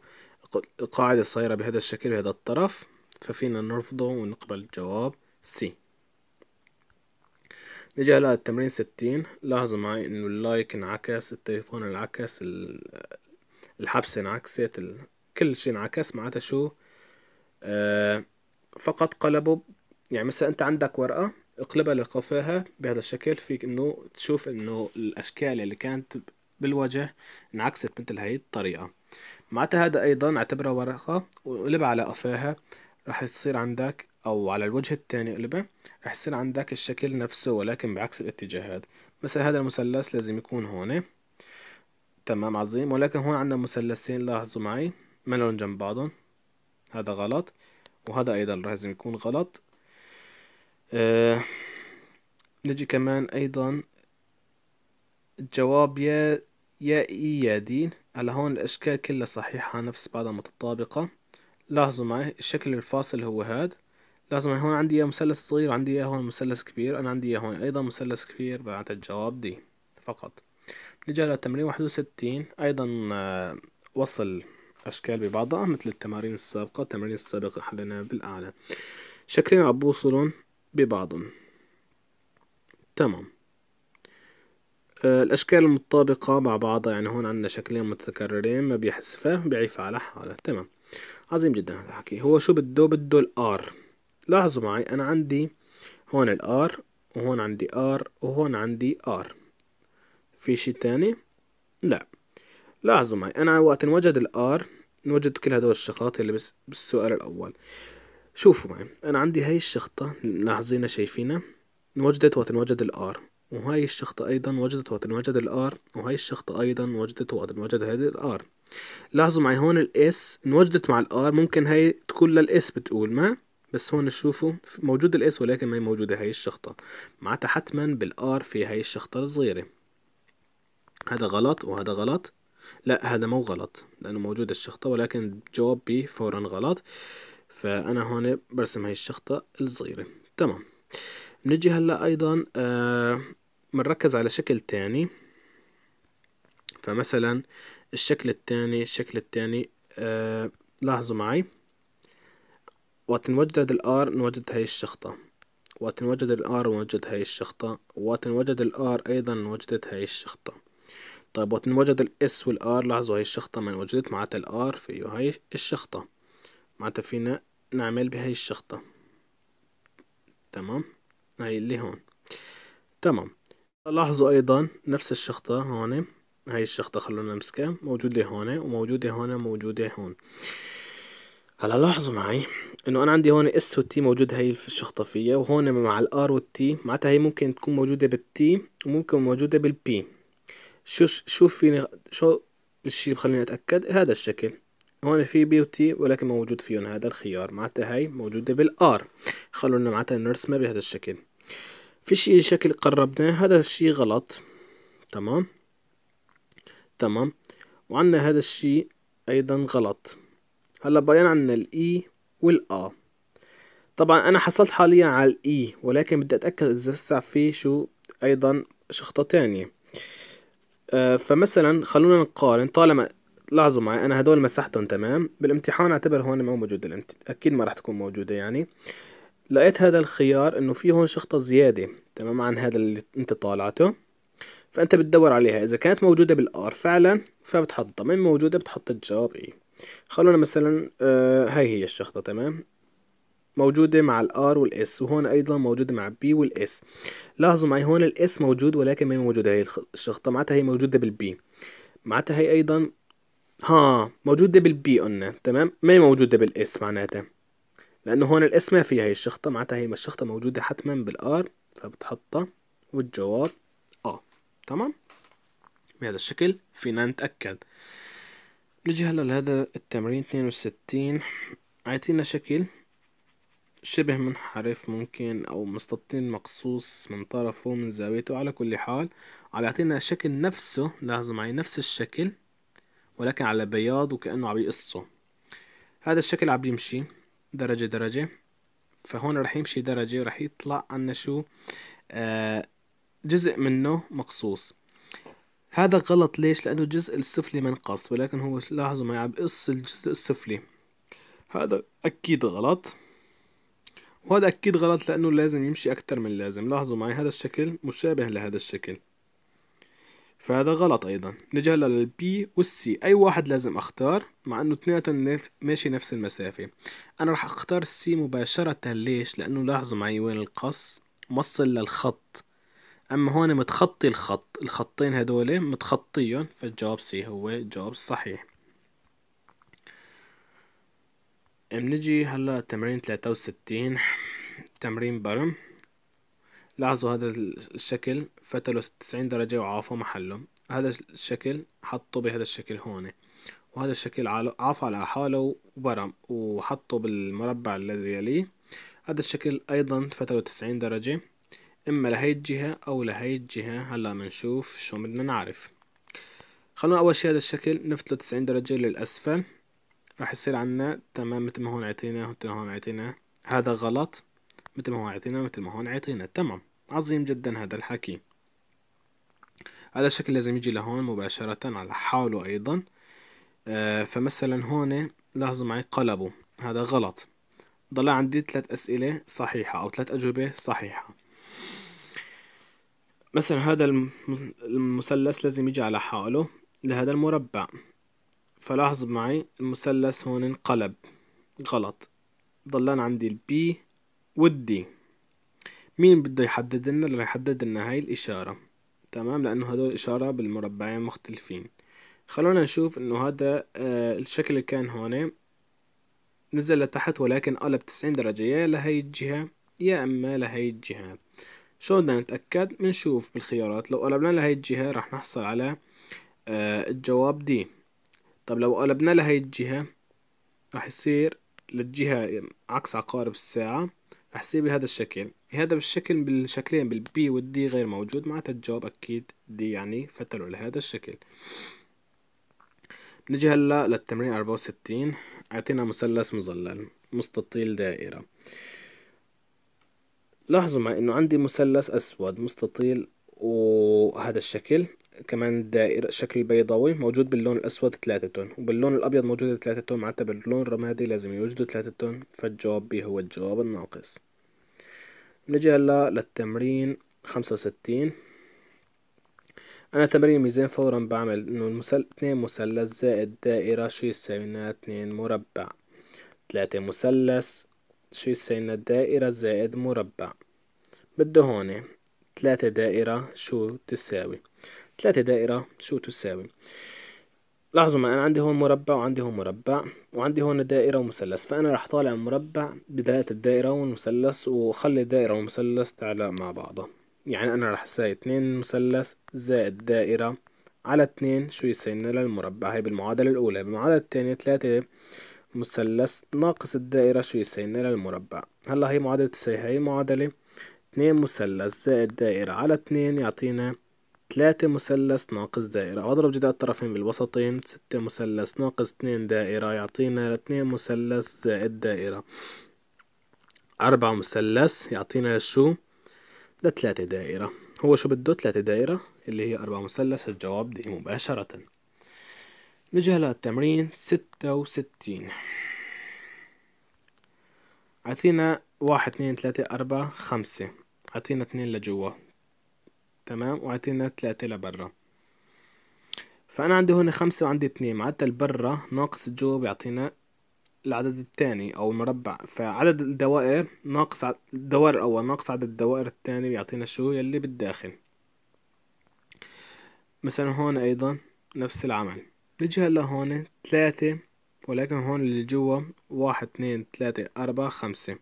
القاعدة صايرة بهذا الشكل بهذا الطرف ففينا نرفضه ونقبل الجواب سي نجي هلا التمرين ستين لاحظوا معي انه اللايك انعكس التليفون انعكس الحبس انعكست كل شيء انعكس معناتها شو آه فقط قلبه يعني مثلا انت عندك ورقة اقلبها لقفاها بهذا الشكل فيك انه تشوف انه الاشكال اللي كانت بالوجه انعكست مثل هاي الطريقة معناتها هذا ايضا اعتبرها ورقة وقلبها على قفاها راح تصير عندك أو على الوجه الثاني قلبه رح يصير عندك الشكل نفسه ولكن بعكس الاتجاهات مثلا هذا المثلث لازم يكون هون تمام عظيم ولكن هون عندنا مثلثين لاحظوا معي ما جنب بعضهم هذا غلط وهذا أيضا لازم يكون غلط أه نجي كمان أيضا الجواب يا يا إي يا دي على هون الأشكال كلها صحيحة نفس بعضها متطابقة لاحظوا معي الشكل الفاصل هو هاد لازم هون عندي اياه مثلث صغير وعندي اياه هون مثلث كبير انا عندي اياه هون ايضا مثلث كبير بعد الجواب دي فقط نجي على التمرين واحد وستين ايضا آه، وصل اشكال ببعضها مثل التمارين السابقة التمارين السابقه حلنا بالاعلى شكلين عم بوصلون ببعضهم تمام آه، الأشكال المتطابقة مع بعضها يعني هون عندنا شكلين متكررين ما بيحسفه بيعيف على حاله تمام عظيم جدا هذا الحكي هو شو بده بده الار لاحظوا معي أنا عندي هون الآر وهون عندي آر وهون عندي آر في شي تاني؟ لا لاحظوا معي أنا وقت نوجد الآر نوجد كل هدول الشخاط اللي بس بالسؤال الأول شوفوا معي أنا عندي هاي الشخطة لاحظينا شايفينها وجدت وقت نوجد الآر وهاي الشخطة أيضا وجدت وقت نوجد الآر وهاي الشخطة أيضا وجدت وقت نوجد هذه الآر لاحظوا معي هون الاس نوجدت مع الآر ممكن هاي تكون للاس بتقول ما بس هون شوفوا موجود الاس ولكن ما هي موجودة هاي الشخطة معناتها حتما بالار في هاي الشخطة الصغيرة هذا غلط وهذا غلط لا هذا مو غلط لأنه موجود الشخطة ولكن جواب بي فورا غلط فأنا هون برسم هاي الشخطة الصغيرة تمام بنجي هلا أيضا آه بنركز على شكل تاني فمثلا الشكل التاني الشكل التاني آه لاحظوا معي وقت نوجد الار نوجد هاي الشخطة وقت نوجد الار نوجد هاي الشخطة وقت نوجد الار أيضا نوجدت هاي الشخطة طيب وقت نوجد الاس والار لاحظوا هاي الشخطة ما نوجدت معناتها الار فيه هاي الشخطة معناتها فينا نعمل بهاي الشخطة تمام هاي اللي هون تمام لاحظوا أيضا نفس الشخطة هون هاي الشخطة خلونا نمسكها موجودة هون وموجودة هون وموجودة هون هلا لاحظوا معي انه انا عندي هون اس والتي موجود في الشخطفية وهون مع الار والتي معناتها هي ممكن تكون موجودة بالتي وممكن موجودة بالبي شو شو فيني شو الشي اللي بخليني اتأكد هذا الشكل هون في بي وتي ولكن موجود فيهم هذا الخيار معناتها هي موجودة بالار خلونا معناتها نرسمها بهذا الشكل في شي شكل قربناه هذا الشي غلط تمام تمام وعندنا هذا الشي ايضا غلط هلا بيان E الاي A طبعا انا حصلت حاليا على الاي e، ولكن بدي اتاكد اذا لسه في شو ايضا شخطة تانية أه، فمثلا خلونا نقارن طالما لاحظوا معي انا هدول مسحتهم تمام بالامتحان اعتبر هون ما موجودة الامت... اكيد ما راح تكون موجودة يعني لقيت هذا الخيار انه في هون شخطة زيادة تمام عن هذا اللي انت طالعته فانت بتدور عليها اذا كانت موجودة بالار فعلا فبتحطها من موجودة بتحط الجواب ايه خلونا مثلا آه هاي هي الشخطة تمام موجودة مع ال R وال S وهون ايضا موجودة مع B وال S لاحظوا معي هون ال S موجود ولكن ما موجودة هاي الشخطة معتها هي موجودة بال B معتها هي ايضا ها موجودة بال B قلنا تمام ما موجودة بال S معناتها لانه هون ال S ما فيها هي الشخطة معتها هي الشخطة موجودة حتما بال R فبتحطها والجواب اه تمام بهذا الشكل فينا نتأكد نجي هلا لهذا التمرين اثنين وستين شكل شبه منحرف ممكن او مستطيل مقصوص من طرفه من زاويته على كل حال على يعطينا شكل نفسه لاحظوا معي نفس الشكل ولكن على بياض وكأنه عم يقصه هذا الشكل عم يمشي درجة درجة فهون رح يمشي درجة ورح يطلع عنا شو آه جزء منه مقصوص هذا غلط ليش لأنه الجزء السفلي منقص ولكن هو لاحظوا معي عم يقص الجزء السفلي هذا أكيد غلط وهذا أكيد غلط لأنه لازم يمشي أكتر من لازم لاحظوا معي هذا الشكل مشابه لهذا الشكل فهذا غلط أيضا نجي هلا للبي والسي أي واحد لازم أختار مع إنه اثنيناتهم ماشي نفس المسافة أنا راح أختار السي مباشرة ليش لأنه لاحظوا معي وين القص موصل للخط اما هون متخطي الخط الخطين هدول متخطيهم فالجواب سي هو الجواب الصحيح بنجي هلا تمرين 63 تمرين برم لاحظوا هذا الشكل فتلوا 90 درجة وعافوا محله هذا الشكل حطوا بهذا الشكل هون وهذا الشكل عافوا على حاله وبرم وحطوا بالمربع الذي يليه هذا الشكل أيضا فتلو 90 درجة إما لهي الجهة أو لهي الجهة هلا بنشوف شو بدنا نعرف خلونا أول شي هذا الشكل نفتله تسعين درجة للأسفل راح يصير عنا تمام مثل ما هون عطيناه مثل ما هون عطيناه هذا غلط مثل ما هون عطيناه مثل ما هون عطيناه تمام عظيم جدا هذا الحكي هذا الشكل لازم يجي لهون مباشرة على حاله أيضا آه فمثلا هون لاحظوا معي قلبوا هذا غلط ضل عندي ثلاث أسئلة صحيحة أو ثلاث أجوبة صحيحة مثلا هذا المثلث لازم يجي على حاله لهذا المربع فلاحظوا معي المثلث هون انقلب غلط ضلان عندي البي والدي مين بده يحدد لنا اللي يحدد لنا هاي الإشارة تمام لأنه هدول إشارة بالمربعين مختلفين خلونا نشوف إنه هذا آه الشكل اللي كان هون نزل لتحت ولكن قلب تسعين درجة يا لهي الجهة يا أما لهي الجهة شو بدنا نتأكد بنشوف بالخيارات لو قلبنا لهي الجهة رح نحصل على آه، الجواب دي طب لو قلبنا لهي الجهة رح يصير للجهة عكس عقارب الساعة رح يصير بهذا الشكل هذا بالشكل بالشكلين بالبي والدي غير موجود معناتها الجواب أكيد دي يعني فتلوا لهذا الشكل نجي هلا للتمرين 64 اعطينا مثلث مظلل مستطيل دائرة لاحظوا معي انه عندي مثلث اسود مستطيل وهذا الشكل كمان الدائرة شكل بيضاوي موجود باللون الأسود ثلاثة تون وباللون الأبيض موجود ثلاثة تون معناتها باللون الرمادي لازم يوجدوا ثلاثة تون فالجواب بي هو الجواب الناقص نجي هلا للتمرين خمسة وستين أنا تمرين ميزان فورا بعمل إنه المسل... اثنين مثلث زائد دائرة شو يساوي اثنين مربع ثلاثة مثلث شو يساوينا دائرة زائد مربع بده هون تلاتة دائرة شو تساوي تلاتة دائرة شو تساوي لاحظوا ما أنا عندي هون مربع وعندي هون مربع وعندي هون دائرة ومثلث فأنا رح طالع المربع بداية الدائرة والمثلث وخلي الدائرة والمثلث تعلق مع بعضها يعني أنا رح أساوي اثنين مثلث زائد دائرة على اثنين شو يساوي لنا للمربع هي بالمعادلة الأولى بالمعادلة التانية تلاتة مثلث ناقص الدائرة شو إلى المربع هلا هي معادلة تساوي هي معادلة اتنين مثلث زائد دائرة على اتنين يعطينا تلاتة مثلث ناقص دائرة أضرب جداء الطرفين بالوسطين ستة مثلث ناقص اتنين دائرة يعطينا اتنين مثلث زائد دائرة أربعة مثلث يعطينا شو لتلاتة دائرة هو شو بده تلاتة دائرة اللي هي أربعة مثلث الجواب دي مباشرة نجي التمرين ستة وستين عطينا واحد اثنين ثلاثة أربعة خمسة عطينا اثنين لجوا تمام وعطينا ثلاثة لبرا فأنا عندي هون خمسة وعندي اثنين معناتها البرا ناقص الجوا بيعطينا العدد الثاني أو المربع فعدد الدوائر ناقص الدوائر الأول ناقص عدد الدوائر الثاني بيعطينا شو يلي بالداخل مثلا هون أيضا نفس العمل نجي هلا هون تلاتة ولكن هون اللي جوا واحد اثنين ثلاثة أربعة خمسة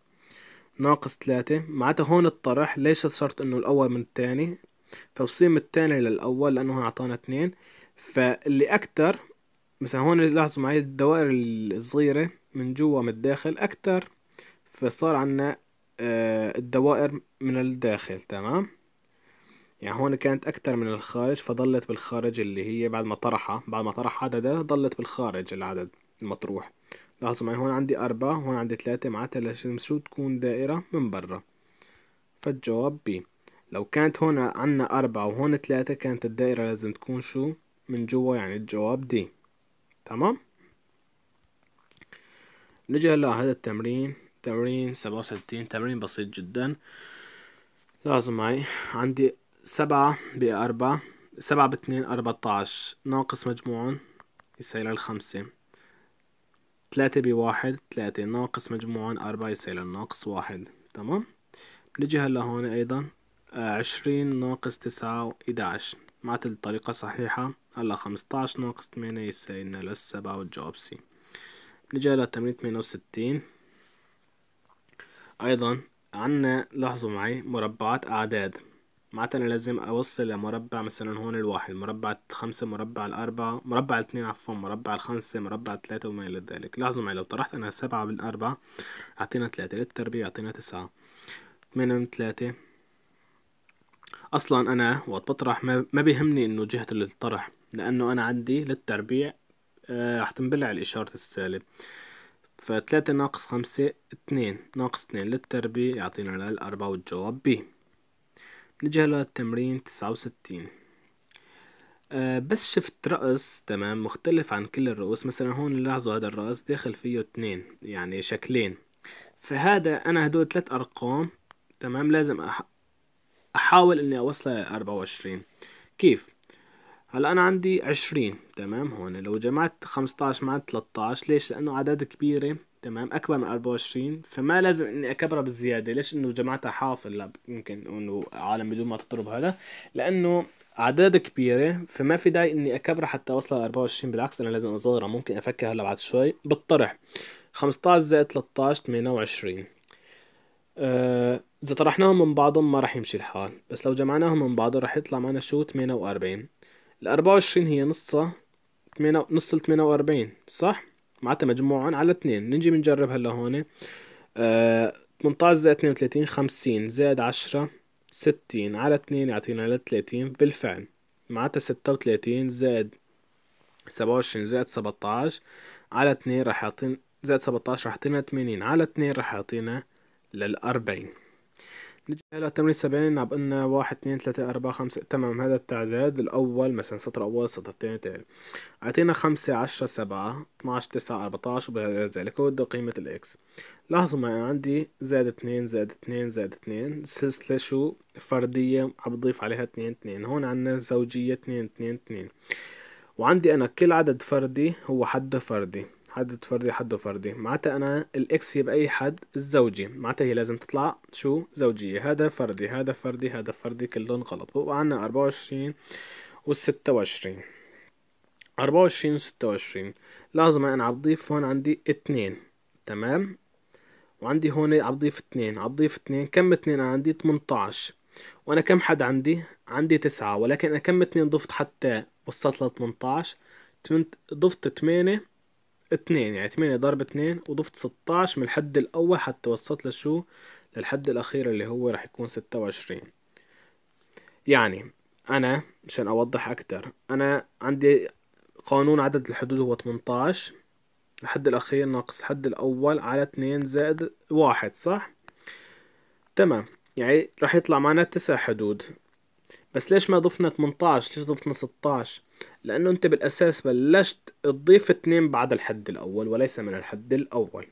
ناقص تلاتة معناتها هون الطرح ليس شرط انه الأول من التاني فبصير من التاني للأول لأنه هون أعطانا اثنين فاللي أكتر مثلا هون لاحظوا معي الدوائر الصغيرة من جوا من الداخل أكتر فصار عنا آه، الدوائر من الداخل تمام يعني هون كانت أكتر من الخارج فضلت بالخارج اللي هي بعد ما طرحها بعد ما طرح عددها ضلت بالخارج العدد المطروح لاحظوا معي هون عندي أربعة هون عندي ثلاثة معناتها لازم شو تكون دائرة من برا فالجواب بي لو كانت هون عنا أربعة وهون ثلاثة كانت الدائرة لازم تكون شو من جوا يعني الجواب دي تمام نجي هلا هذا التمرين تمرين سبعة وستين تمرين بسيط جدا لازم معي عندي سبعة بأربعة سبعة باتنين أربعتاش ناقص مجموعهم يساوي للخمسة تلاتة بواحد تلاتة ناقص مجموعهم أربعة يساوي للناقص واحد تمام بنجي هلا هون أيضا آه، عشرين ناقص تسعة وإداعش معناتها الطريقة صحيحة هلا خمستاش ناقص تمانية يساوي لنا للسبعة والجواب سي نجي هلا تمانية تمانية وستين أيضا عنا لاحظوا معي مربعات أعداد معناتها انا لازم اوصل لمربع مثلا هون الواحد مربع خمسة مربع الأربعة مربع الاثنين عفوا مربع الخمسة مربع الثلاثة وما إلى ذلك لاحظوا معي لو طرحت أنا سبعة بالأربعة أعطينا ثلاثة للتربيع أعطينا تسعة ثمانية من ثلاثة أصلا أنا وقت بطرح ما بيهمني إنه جهة الطرح لأنه أنا عندي للتربيع آه، راح تنبلع الإشارة السالب فتلاتة ناقص خمسة اثنين ناقص اثنين للتربيع يعطينا الأربعة والجواب بي نجي على التمرين تسعة وستين آه، بس شفت رأس تمام مختلف عن كل الرؤوس مثلا هون لاحظوا هذا الرأس داخل فيه اثنين يعني شكلين فهذا انا هدول ثلاث ارقام تمام لازم أح احاول اني اوصلها لاربعة وعشرين كيف هلا انا عندي عشرين تمام هون لو جمعت عشر مع عشر ليش لانه اعداد كبيره تمام اكبر من 24 فما لازم اني اكبرها بالزياده ليش انه جمعتها حاصل لا ممكن انه عالم بدون ما تضرب هذا لانه اعداد كبيرة فما في داعي اني اكبرها حتى اوصل ل 24 بالعكس انا لازم اصغرها ممكن افكر هلا بعد شوي بالطرح 15 زائد 13 28 أه اذا طرحناهم من بعضهم ما راح يمشي الحال بس لو جمعناهم من بعضهم راح يطلع معنا شو 48 ال 24 هي نصها 8 نص ال 48 صح معناتها مجموعهم على اثنين نجي بنجرب هلا هون آه، تمنتاش زائد اثنين وثلاثين خمسين زائد عشرة ستين على اثنين يعطينا على بالفعل معناتها ستة وثلاثين زائد سبعة وعشرين زائد سبعتاش على اثنين راح يعطينا زائد سبعتاش راح يعطينا ثمانين على اثنين راح يعطينا للأربعين نجي على تمرين 70 عم قلنا واحد اثنين ثلاثة أربعة خمسة تمام هذا التعداد الأول مثلا سطر أول سطر ثاني ثالث أعطينا خمسة عشرة سبعة 12 تسعة 14 وبهذا ذلك هو قيمة الإكس لاحظوا معي عندي زائد اثنين زائد اثنين زائد اثنين سلسلة شو فردية عم بضيف عليها اثنين اثنين هون عندنا زوجية اثنين اثنين اثنين وعندي أنا كل عدد فردي هو حده فردي عدد فردي حد فردي معناتها انا الاكس يبقى اي حد الزوجي معناتها هي لازم تطلع شو زوجية هذا فردي هذا فردي هذا فردي كلهم غلط بقوا عنا اربعة وعشرين والستة وعشرين أربعة وعشرين وستة وعشرين لازم انا عبضيف هون عندي 2 تمام وعندي هون عبضيف عم عبضيف 2 كم 2 انا عندي 18 وانا كم حد عندي عندي تسعة ولكن انا كم 2 ضفت حتى وصلت ل 18 ضفت 8 اثنين يعني ثمانية ضرب اثنين وضفت ستاعش من الحد الأول حتى وصلت لشو للحد الأخير اللي هو راح يكون ستة وعشرين يعني أنا مشان أوضح أكتر أنا عندي قانون عدد الحدود هو 18 الحد الأخير ناقص الحد الأول على 2 زائد واحد صح؟ تمام يعني راح يطلع معنا تسع حدود بس ليش ما ضفنا 18 ليش ضفنا 16 لأنه أنت بالأساس بلشت تضيف اثنين بعد الحد الأول وليس من الحد الأول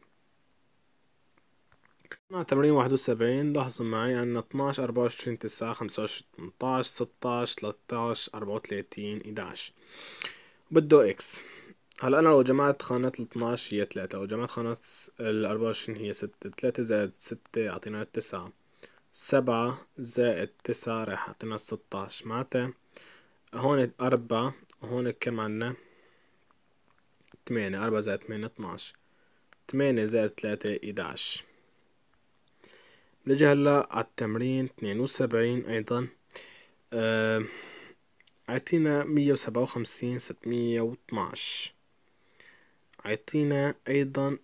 مع تمرين واحد وسبعين لاحظوا معي عنا اتناش أربعة وعشرين تسعة خمسة وعشرين تمنتاش ستاش تلاتاش أربعة وتلاتين إداش بدو إكس هلا أنا لو جمعت خانات الاتناش هي تلاتة لو جمعت خانة الأربعة وعشرين هي ستة تلاتة زائد ستة يعطينا تسعة سبعة زائد تسعة راح يعطينا ستاش معناتها هون أربعة وهون كم عنا تمانية أربعة زائد تمانية اتناش تمانية زائد تلاتة إداش نجي هلا عالتمرين اتنين وسبعين أيضا آه عطينا مية وسبعة وخمسين ستمية واتناش عطينا أيضا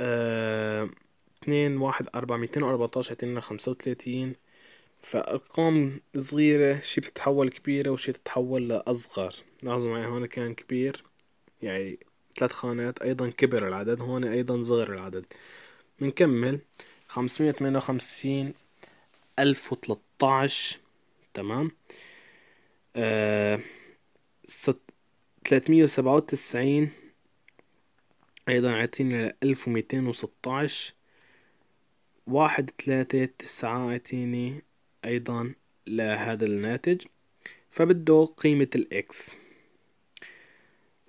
اتنين واحد أربعة ميتين وأربعتاش عطينا خمسة وتلاتين فأرقام صغيرة شي بتتحول كبيرة وشي تتحول لأصغر لاحظوا معي يعني هون كان كبير يعني ثلاث خانات أيضا كبر العدد هون أيضا صغر العدد بنكمل خمسمية ثمانية وخمسين ألف وتلتاعش تمام آه ست تلاتمية وسبعة وتسعين أيضا عطيني ألف وميتين وستاعش واحد ثلاثة تسعة عطيني أيضا لهذا الناتج فبده قيمة الإكس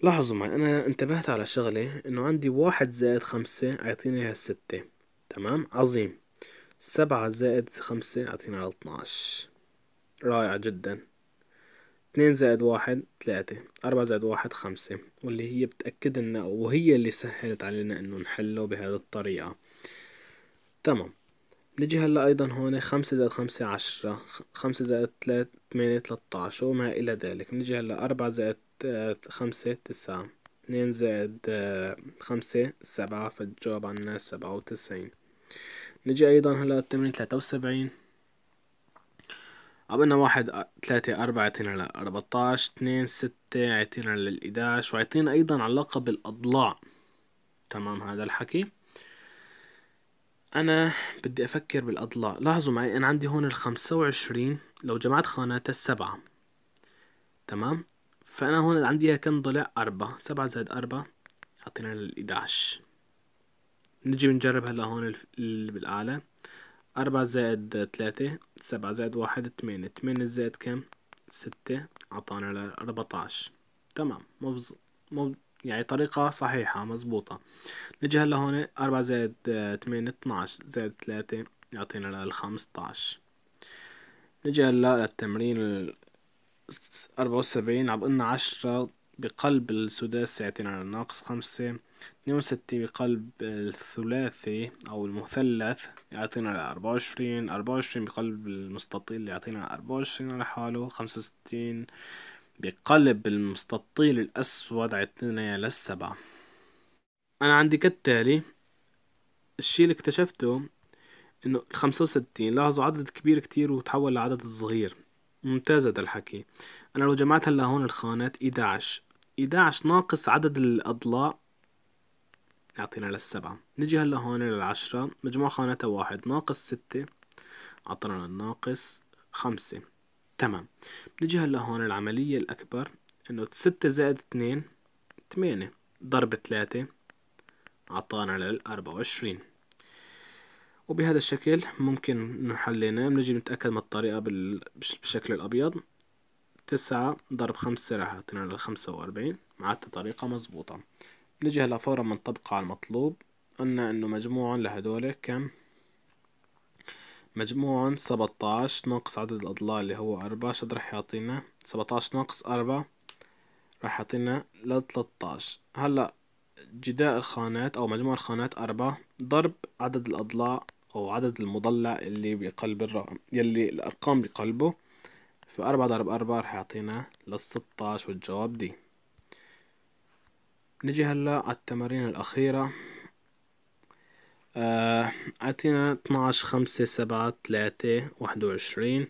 لاحظوا معي أنا انتبهت على شغلة إنه عندي واحد زائد خمسة يعطيني إياها ستة تمام عظيم سبعة زائد خمسة يعطيني على اتناش رائع جدا اتنين زائد واحد تلاتة أربعة زائد واحد خمسة واللي هي بتأكد إنه وهي اللي سهلت علينا إنه نحله بهذه الطريقة تمام نجي هلا أيضا هون خمسة زائد خمسة عشرة خمسة زائد تلات تمانية عشر وما إلى ذلك نجي هلا أربعة زائد آه، خمسة تسعة اثنين زائد آه، خمسة سبعة فالجواب عنا سبعة وتسعين نجي أيضا هلا التمرين تلاتة وسبعين عملنا واحد آه، تلاتة أربعة عطينا على عشر اثنين ستة عطينا على الإداش وعطينا أيضا علاقة بالأضلاع تمام هذا الحكي أنا بدي أفكر بالأضلاع لاحظوا معي أنا عندي هون الخمسة وعشرين لو جمعت خاناتها السبعة تمام فأنا هون عندي كم ضلع أربعة سبعة زائد أربعة يعطينا الإدعش نجي بنجرب هلا هون بالأعلى أربعة زائد تلاتة سبعة زائد واحد تمانية تمانية زائد كم ستة عطانا أربعتاش تمام مبز... مب... يعني طريقة صحيحة مزبوطة نجي هلا هون أربعة زائد آه، تمانية اتناش زائد تلاتة يعطينا عشر نجي هلا للتمرين أربعة وسبعين عبقلنا عشرة بقلب السداسي يعطينا ناقص خمسة اتنين وستين بقلب الثلاثي أو المثلث يعطينا أربعة وعشرين أربعة وعشرين بقلب المستطيل يعطينا أربعة وعشرين على حاله خمسة وستين بقلب المستطيل الأسود عطينا للسبعة أنا عندي كالتالي الشي اللي اكتشفته إنه الخمسة وستين لاحظوا عدد كبير كتير وتحول لعدد صغير ممتاز هذا الحكي أنا لو جمعت هلا هون الخانات إداعش إداعش ناقص عدد الأضلاع يعطينا للسبعة نجي هلا هون للعشرة مجموع خاناتها واحد ناقص ستة عطنا الناقص خمسة تمام بنجي هلا هون العملية الأكبر إنه ستة زائد اتنين تمانية ضرب تلاتة عطانا للأربعة وعشرين وبهذا الشكل ممكن نحليناه بنجي نتأكد من الطريقة بالشكل الأبيض تسعة ضرب خمسة راح يعطينا للخمسة وأربعين معناتها طريقة مظبوطة بنجي هلا فورا بنطبقها على المطلوب قلنا إنه مجموعهم لهدول كم مجموعهم سبعتاش ناقص عدد الأضلاع اللي هو أربعة شد رح يعطينا سبعتاش ناقص أربعة رح يعطينا لتلتاش هلا جداء الخانات أو مجموع الخانات أربعة ضرب عدد الأضلاع أو عدد المضلع اللي بقلب الرقم يلي الأرقام بقلبه فأربعة ضرب أربعة رح يعطينا للستاش والجواب دي نجي هلا على التمارين الأخيرة آه، عطينا اتناعش خمسة سبعة تلاتة واحد وعشرين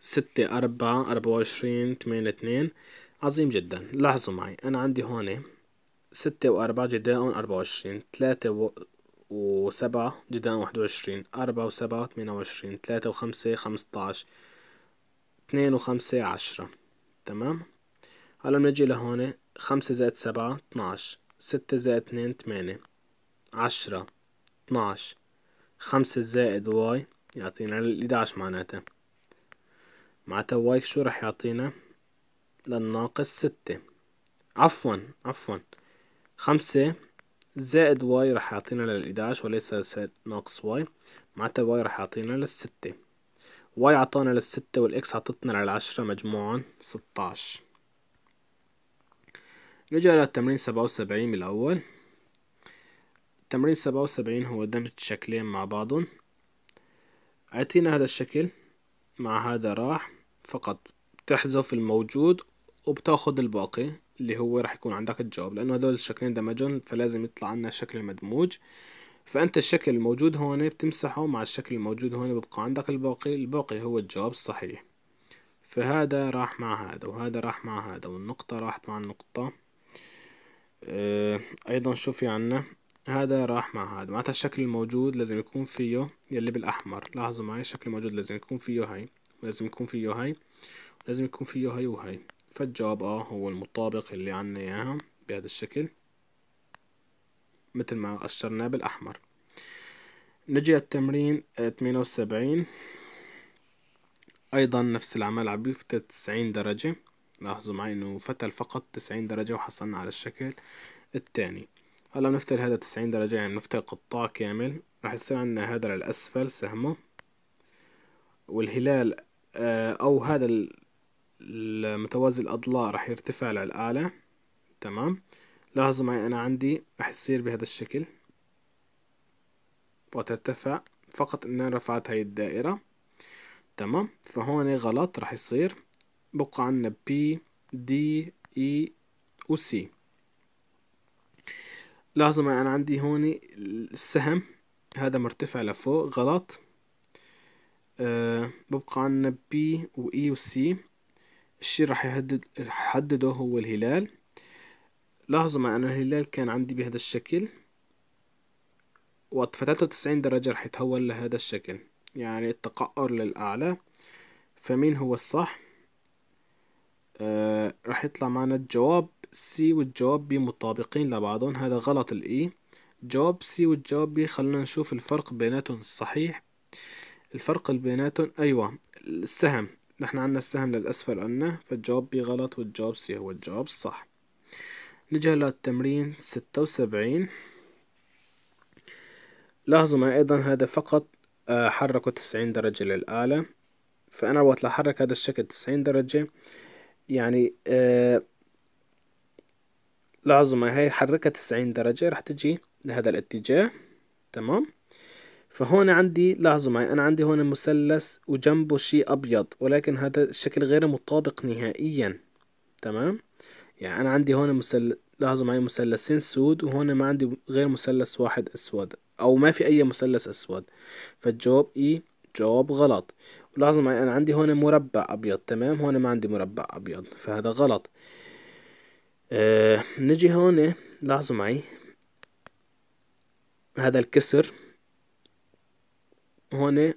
ستة أربعة أربعة وعشرين تمانية اتنين عظيم جدا لاحظوا معي أنا عندي هون ستة وأربعة جداء أربعة وعشرين تلاتة و... وسبعة جداء واحد وعشرين أربعة وسبعة تمانية وعشرين تلاتة وخمسة خمسطعش اتنين وخمسة عشرة تمام هلا بنجي لهون خمسة زائد سبعة اتناعش ستة زائد اتنين تمانية عشرة اتناش خمسة زائد واي يعطينا الإدعش معناتها معناته واي شو رح يعطينا للناقص ستة عفوا عفوا خمسة زائد واي رح يعطينا للإداعش وليس ناقص واي معناته واي رح يعطينا للستة واي عطانا للستة والإكس عطتنا للعشرة مجموعا ستاش نجي على التمرين سبعة وسبعين بالأول تمرين سبعة وسبعين هو دمج شكلين مع بعضهم أعطينا هذا الشكل مع هذا راح فقط بتحذف الموجود وبتاخد الباقي اللي هو راح يكون عندك الجواب لأنه هدول الشكلين دمجون فلازم يطلع عنا شكل مدموج فأنت الشكل الموجود هون بتمسحه مع الشكل الموجود هون بيبقى عندك الباقي الباقي هو الجواب الصحيح فهذا راح مع هذا وهذا راح مع هذا والنقطة راحت مع النقطة أه، أيضا شو في عنا هذا راح مع هذا معناتها الشكل الموجود لازم يكون فيه يلي بالأحمر لاحظوا معي الشكل الموجود لازم يكون فيه هاي ولازم يكون فيه هاي ولازم يكون فيه هاي وهاي فالجواب اه هو المطابق اللي عنا اياها بهذا الشكل مثل ما أشرناه بالأحمر نجي التمرين 78 أيضا نفس العمل عم بيفتى 90 درجة لاحظوا معي إنه فتل فقط 90 درجة وحصلنا على الشكل الثاني هلا بنفتل هذا تسعين درجة يعني بنفتل قطاع كامل راح يصير عندنا هذا للأسفل سهمه والهلال آه، أو هذا المتوازي الأضلاع راح يرتفع للأعلى تمام لاحظوا معي أنا عندي راح يصير بهذا الشكل وترتفع فقط أنا رفعت هاي الدائرة تمام فهون غلط راح يصير بقى عندنا بي دي إي و لاحظوا معي أنا عندي هوني السهم هذا مرتفع لفوق غلط أه ببقى عنا بي و e وسي الشي راح يحدد يحدده هو الهلال لاحظوا معي أنا الهلال كان عندي بهذا الشكل وقت فتحته تسعين درجة راح يتحول لهذا الشكل يعني التقعر للأعلى فمين هو الصح؟ آه راح يطلع معنا الجواب سي والجواب بي مطابقين لبعضهم هذا غلط الاي جواب سي والجواب بي خلونا نشوف الفرق بيناتهم الصحيح الفرق بيناتهم ايوه السهم نحن عنا السهم للأسفل عنا فالجواب بي غلط والجواب سي هو الجواب الصح نجي هلا التمرين ستة وسبعين لاحظوا ما أيضا هذا فقط آه، حركه تسعين درجة للآلة فأنا وقت لحرك هذا الشكل تسعين درجة يعني آه العظمة هاي حركها تسعين درجة رح تجي لهذا الاتجاه تمام فهون عندي لاحظوا معي أنا عندي هون مثلث وجنبه شيء أبيض ولكن هذا الشكل غير مطابق نهائيا تمام يعني أنا عندي هون مثلث لاحظوا معي مثلثين سود وهون ما عندي غير مثلث واحد أسود أو ما في أي مثلث أسود فالجواب إي جواب غلط ولاحظوا معي أنا عندي هون مربع أبيض تمام هون ما عندي مربع أبيض فهذا غلط آه، نجي هون لاحظوا معي هذا الكسر هون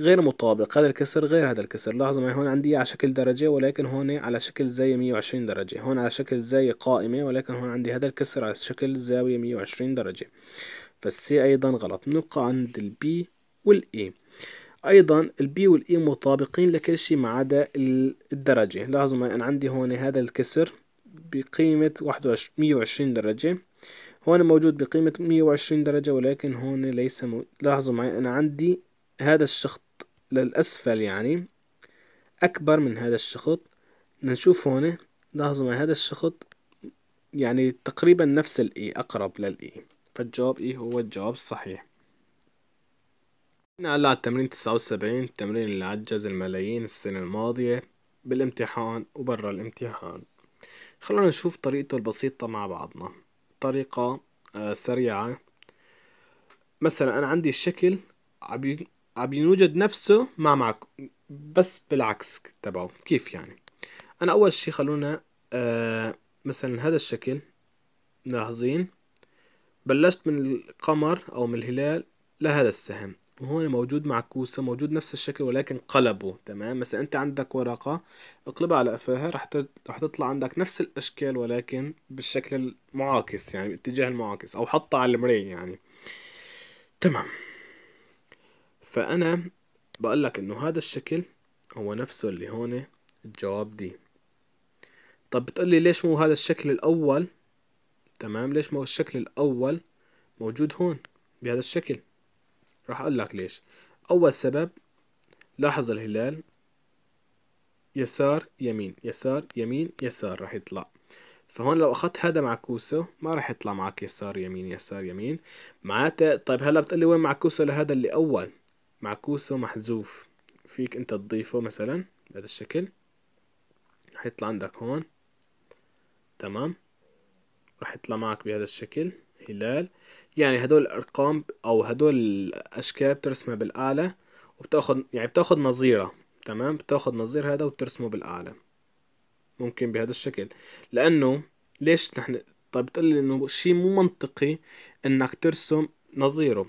غير مطابق هذا الكسر غير هذا الكسر لاحظوا معي هون عندي على شكل درجة ولكن هون على شكل زاوية 120 درجة هون على شكل زاوية قائمة ولكن هون عندي هذا الكسر على شكل زاوية 120 درجة فالسي أيضا غلط نبقى عند البي والإي e. أيضا البي والإي e مطابقين لكل شيء ما عدا الدرجة لاحظوا معي أنا عندي هون هذا الكسر بقيمة واحد 120 درجة هون موجود بقيمة 120 درجة ولكن هون ليس مو... لاحظوا معي أنا عندي هذا الشخط للأسفل يعني أكبر من هذا الشخط نشوف هون لاحظوا معي هذا الشخط يعني تقريبا نفس الإي e، أقرب للإي e. فالجواب إي e هو الجواب الصحيح هلا على التمرين 79 التمرين اللي عجز الملايين السنة الماضية بالامتحان وبرا الامتحان خلونا نشوف طريقته البسيطة مع بعضنا طريقة آه، سريعة مثلا أنا عندي الشكل عم يوجد نفسه مع معك بس بالعكس تبعه كيف يعني أنا أول شي خلونا آه، مثلا هذا الشكل ملاحظين بلشت من القمر أو من الهلال لهذا السهم هون موجود معكوسة موجود نفس الشكل ولكن قلبه تمام مثلا انت عندك ورقة اقلبها على قفاها رح رح تطلع عندك نفس الاشكال ولكن بالشكل المعاكس يعني بالاتجاه المعاكس او حطها على المراية يعني تمام فانا بقول لك انه هذا الشكل هو نفسه اللي هون الجواب دي طب بتقول لي ليش مو هذا الشكل الاول تمام ليش مو الشكل الاول موجود هون بهذا الشكل راح أقول لك ليش أول سبب لاحظ الهلال يسار يمين يسار يمين يسار راح يطلع فهون لو اخذت هذا معكوسه ما راح يطلع معك يسار يمين يسار يمين معناتها طيب هلا بتقلي وين معكوسه لهذا اللي اول معكوسه محذوف فيك انت تضيفه مثلا بهذا الشكل راح يطلع عندك هون تمام راح يطلع معك بهذا الشكل الهلال يعني هدول الارقام او هدول الاشكال بترسمها بالاله وبتاخد يعني بتاخد نظيره تمام بتاخد نظير هذا وبترسمه بالاله ممكن بهذا الشكل لانه ليش نحن طيب بتقول لي انه شيء مو منطقي انك ترسم نظيره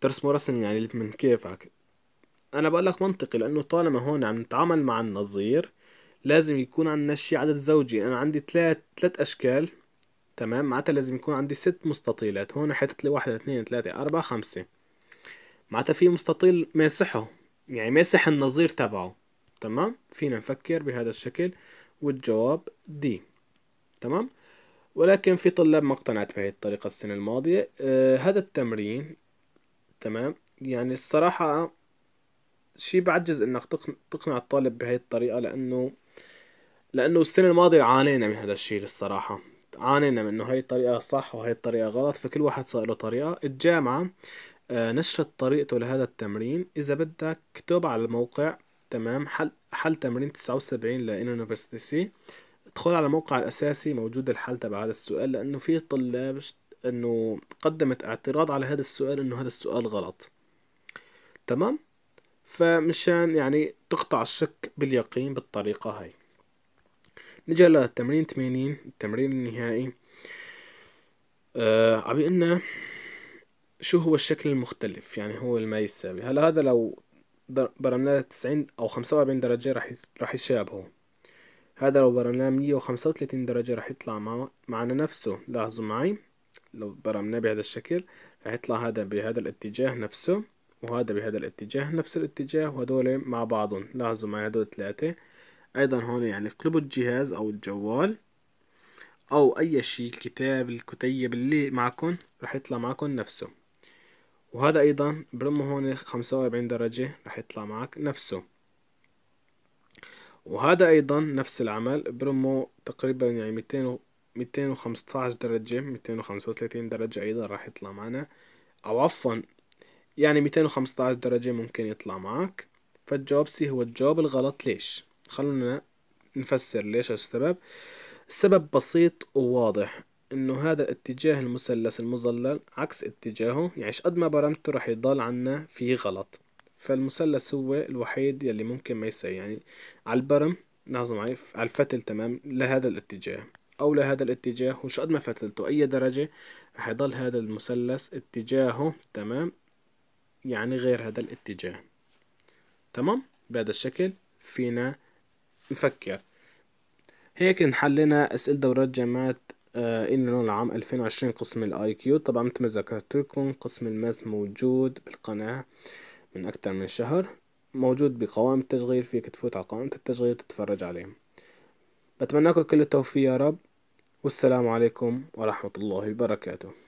ترسمه رسم يعني من كيفك انا بقول لك منطقي لانه طالما هون عم نتعامل مع النظير لازم يكون عندنا شيء عدد زوجي انا عندي ثلاث ثلاث اشكال تمام معناتها لازم يكون عندي ست مستطيلات هون حطت لي واحد اثنين ثلاثة أربعة خمسة معناتها في مستطيل ماسحه يعني ماسح النظير تبعه تمام فينا نفكر بهذا الشكل والجواب دي تمام ولكن في طلاب ما اقتنعت بهي الطريقة السنة الماضية آه هذا التمرين تمام يعني الصراحة شي بعجز انك تقنع الطالب بهي الطريقة لانه لانه السنة الماضية عانينا من هذا الشيء الصراحة عانينا من انه هاي الطريقة صح وهي الطريقة غلط فكل واحد صار له طريقة الجامعة آه، نشرت طريقته لهذا التمرين إذا بدك اكتب على الموقع تمام حل حل تمرين 79 وسبعين لانونيفرسيتي سي ادخل على الموقع الأساسي موجود الحل تبع هذا السؤال لأنه في طلاب إنه قدمت اعتراض على هذا السؤال إنه هذا السؤال غلط تمام فمشان يعني تقطع الشك باليقين بالطريقة هاي نجي التمرين تمانين التمرين النهائي آه عبي انه شو هو الشكل المختلف يعني هو الماي يساوي هلا هذا لو برمناه تسعين أو خمسة وأربعين درجة رح رح يشابهه هذا لو برمناه مية وخمسة وتلاتين درجة رح يطلع مع معنا نفسه لاحظوا معي لو برمناه بهذا الشكل رح يطلع هذا بهذا الاتجاه نفسه وهذا بهذا الاتجاه نفس الاتجاه وهدول مع بعضهم لاحظوا معي هدول ثلاثة ايضا هون يعني اقلبوا الجهاز او الجوال او اي شيء الكتاب الكتيب اللي معكم رح يطلع معكم نفسه وهذا ايضا برمه هون 45 درجة رح يطلع معك نفسه وهذا ايضا نفس العمل برمه تقريبا يعني 200 215 درجة 235 درجة ايضا راح يطلع معنا او عفوا يعني 215 درجة ممكن يطلع معك فالجواب سي هو الجواب الغلط ليش خلونا نفسر ليش السبب السبب بسيط وواضح انه هذا اتجاه المثلث المظلل عكس اتجاهه يعني قد ما برمته رح يضل عنا في غلط فالمثلث هو الوحيد يلي ممكن ما يساوي يعني على البرم نعظم معي على الفتل تمام لهذا الاتجاه او لهذا الاتجاه وش قد ما فتلته اي درجة رح يضل هذا المثلث اتجاهه تمام يعني غير هذا الاتجاه تمام بهذا الشكل فينا نفكر هيك نحلنا أسئلة دورات جامعة إلنا آه، العام 2020 قسم الآي كيو طبعا مثل ما ذكرت لكم قسم الماس موجود بالقناة من أكثر من شهر موجود بقوائم التشغيل فيك تفوت على قائمة التشغيل وتتفرج عليه بتمنى لكم كل التوفيق يا رب والسلام عليكم ورحمة الله وبركاته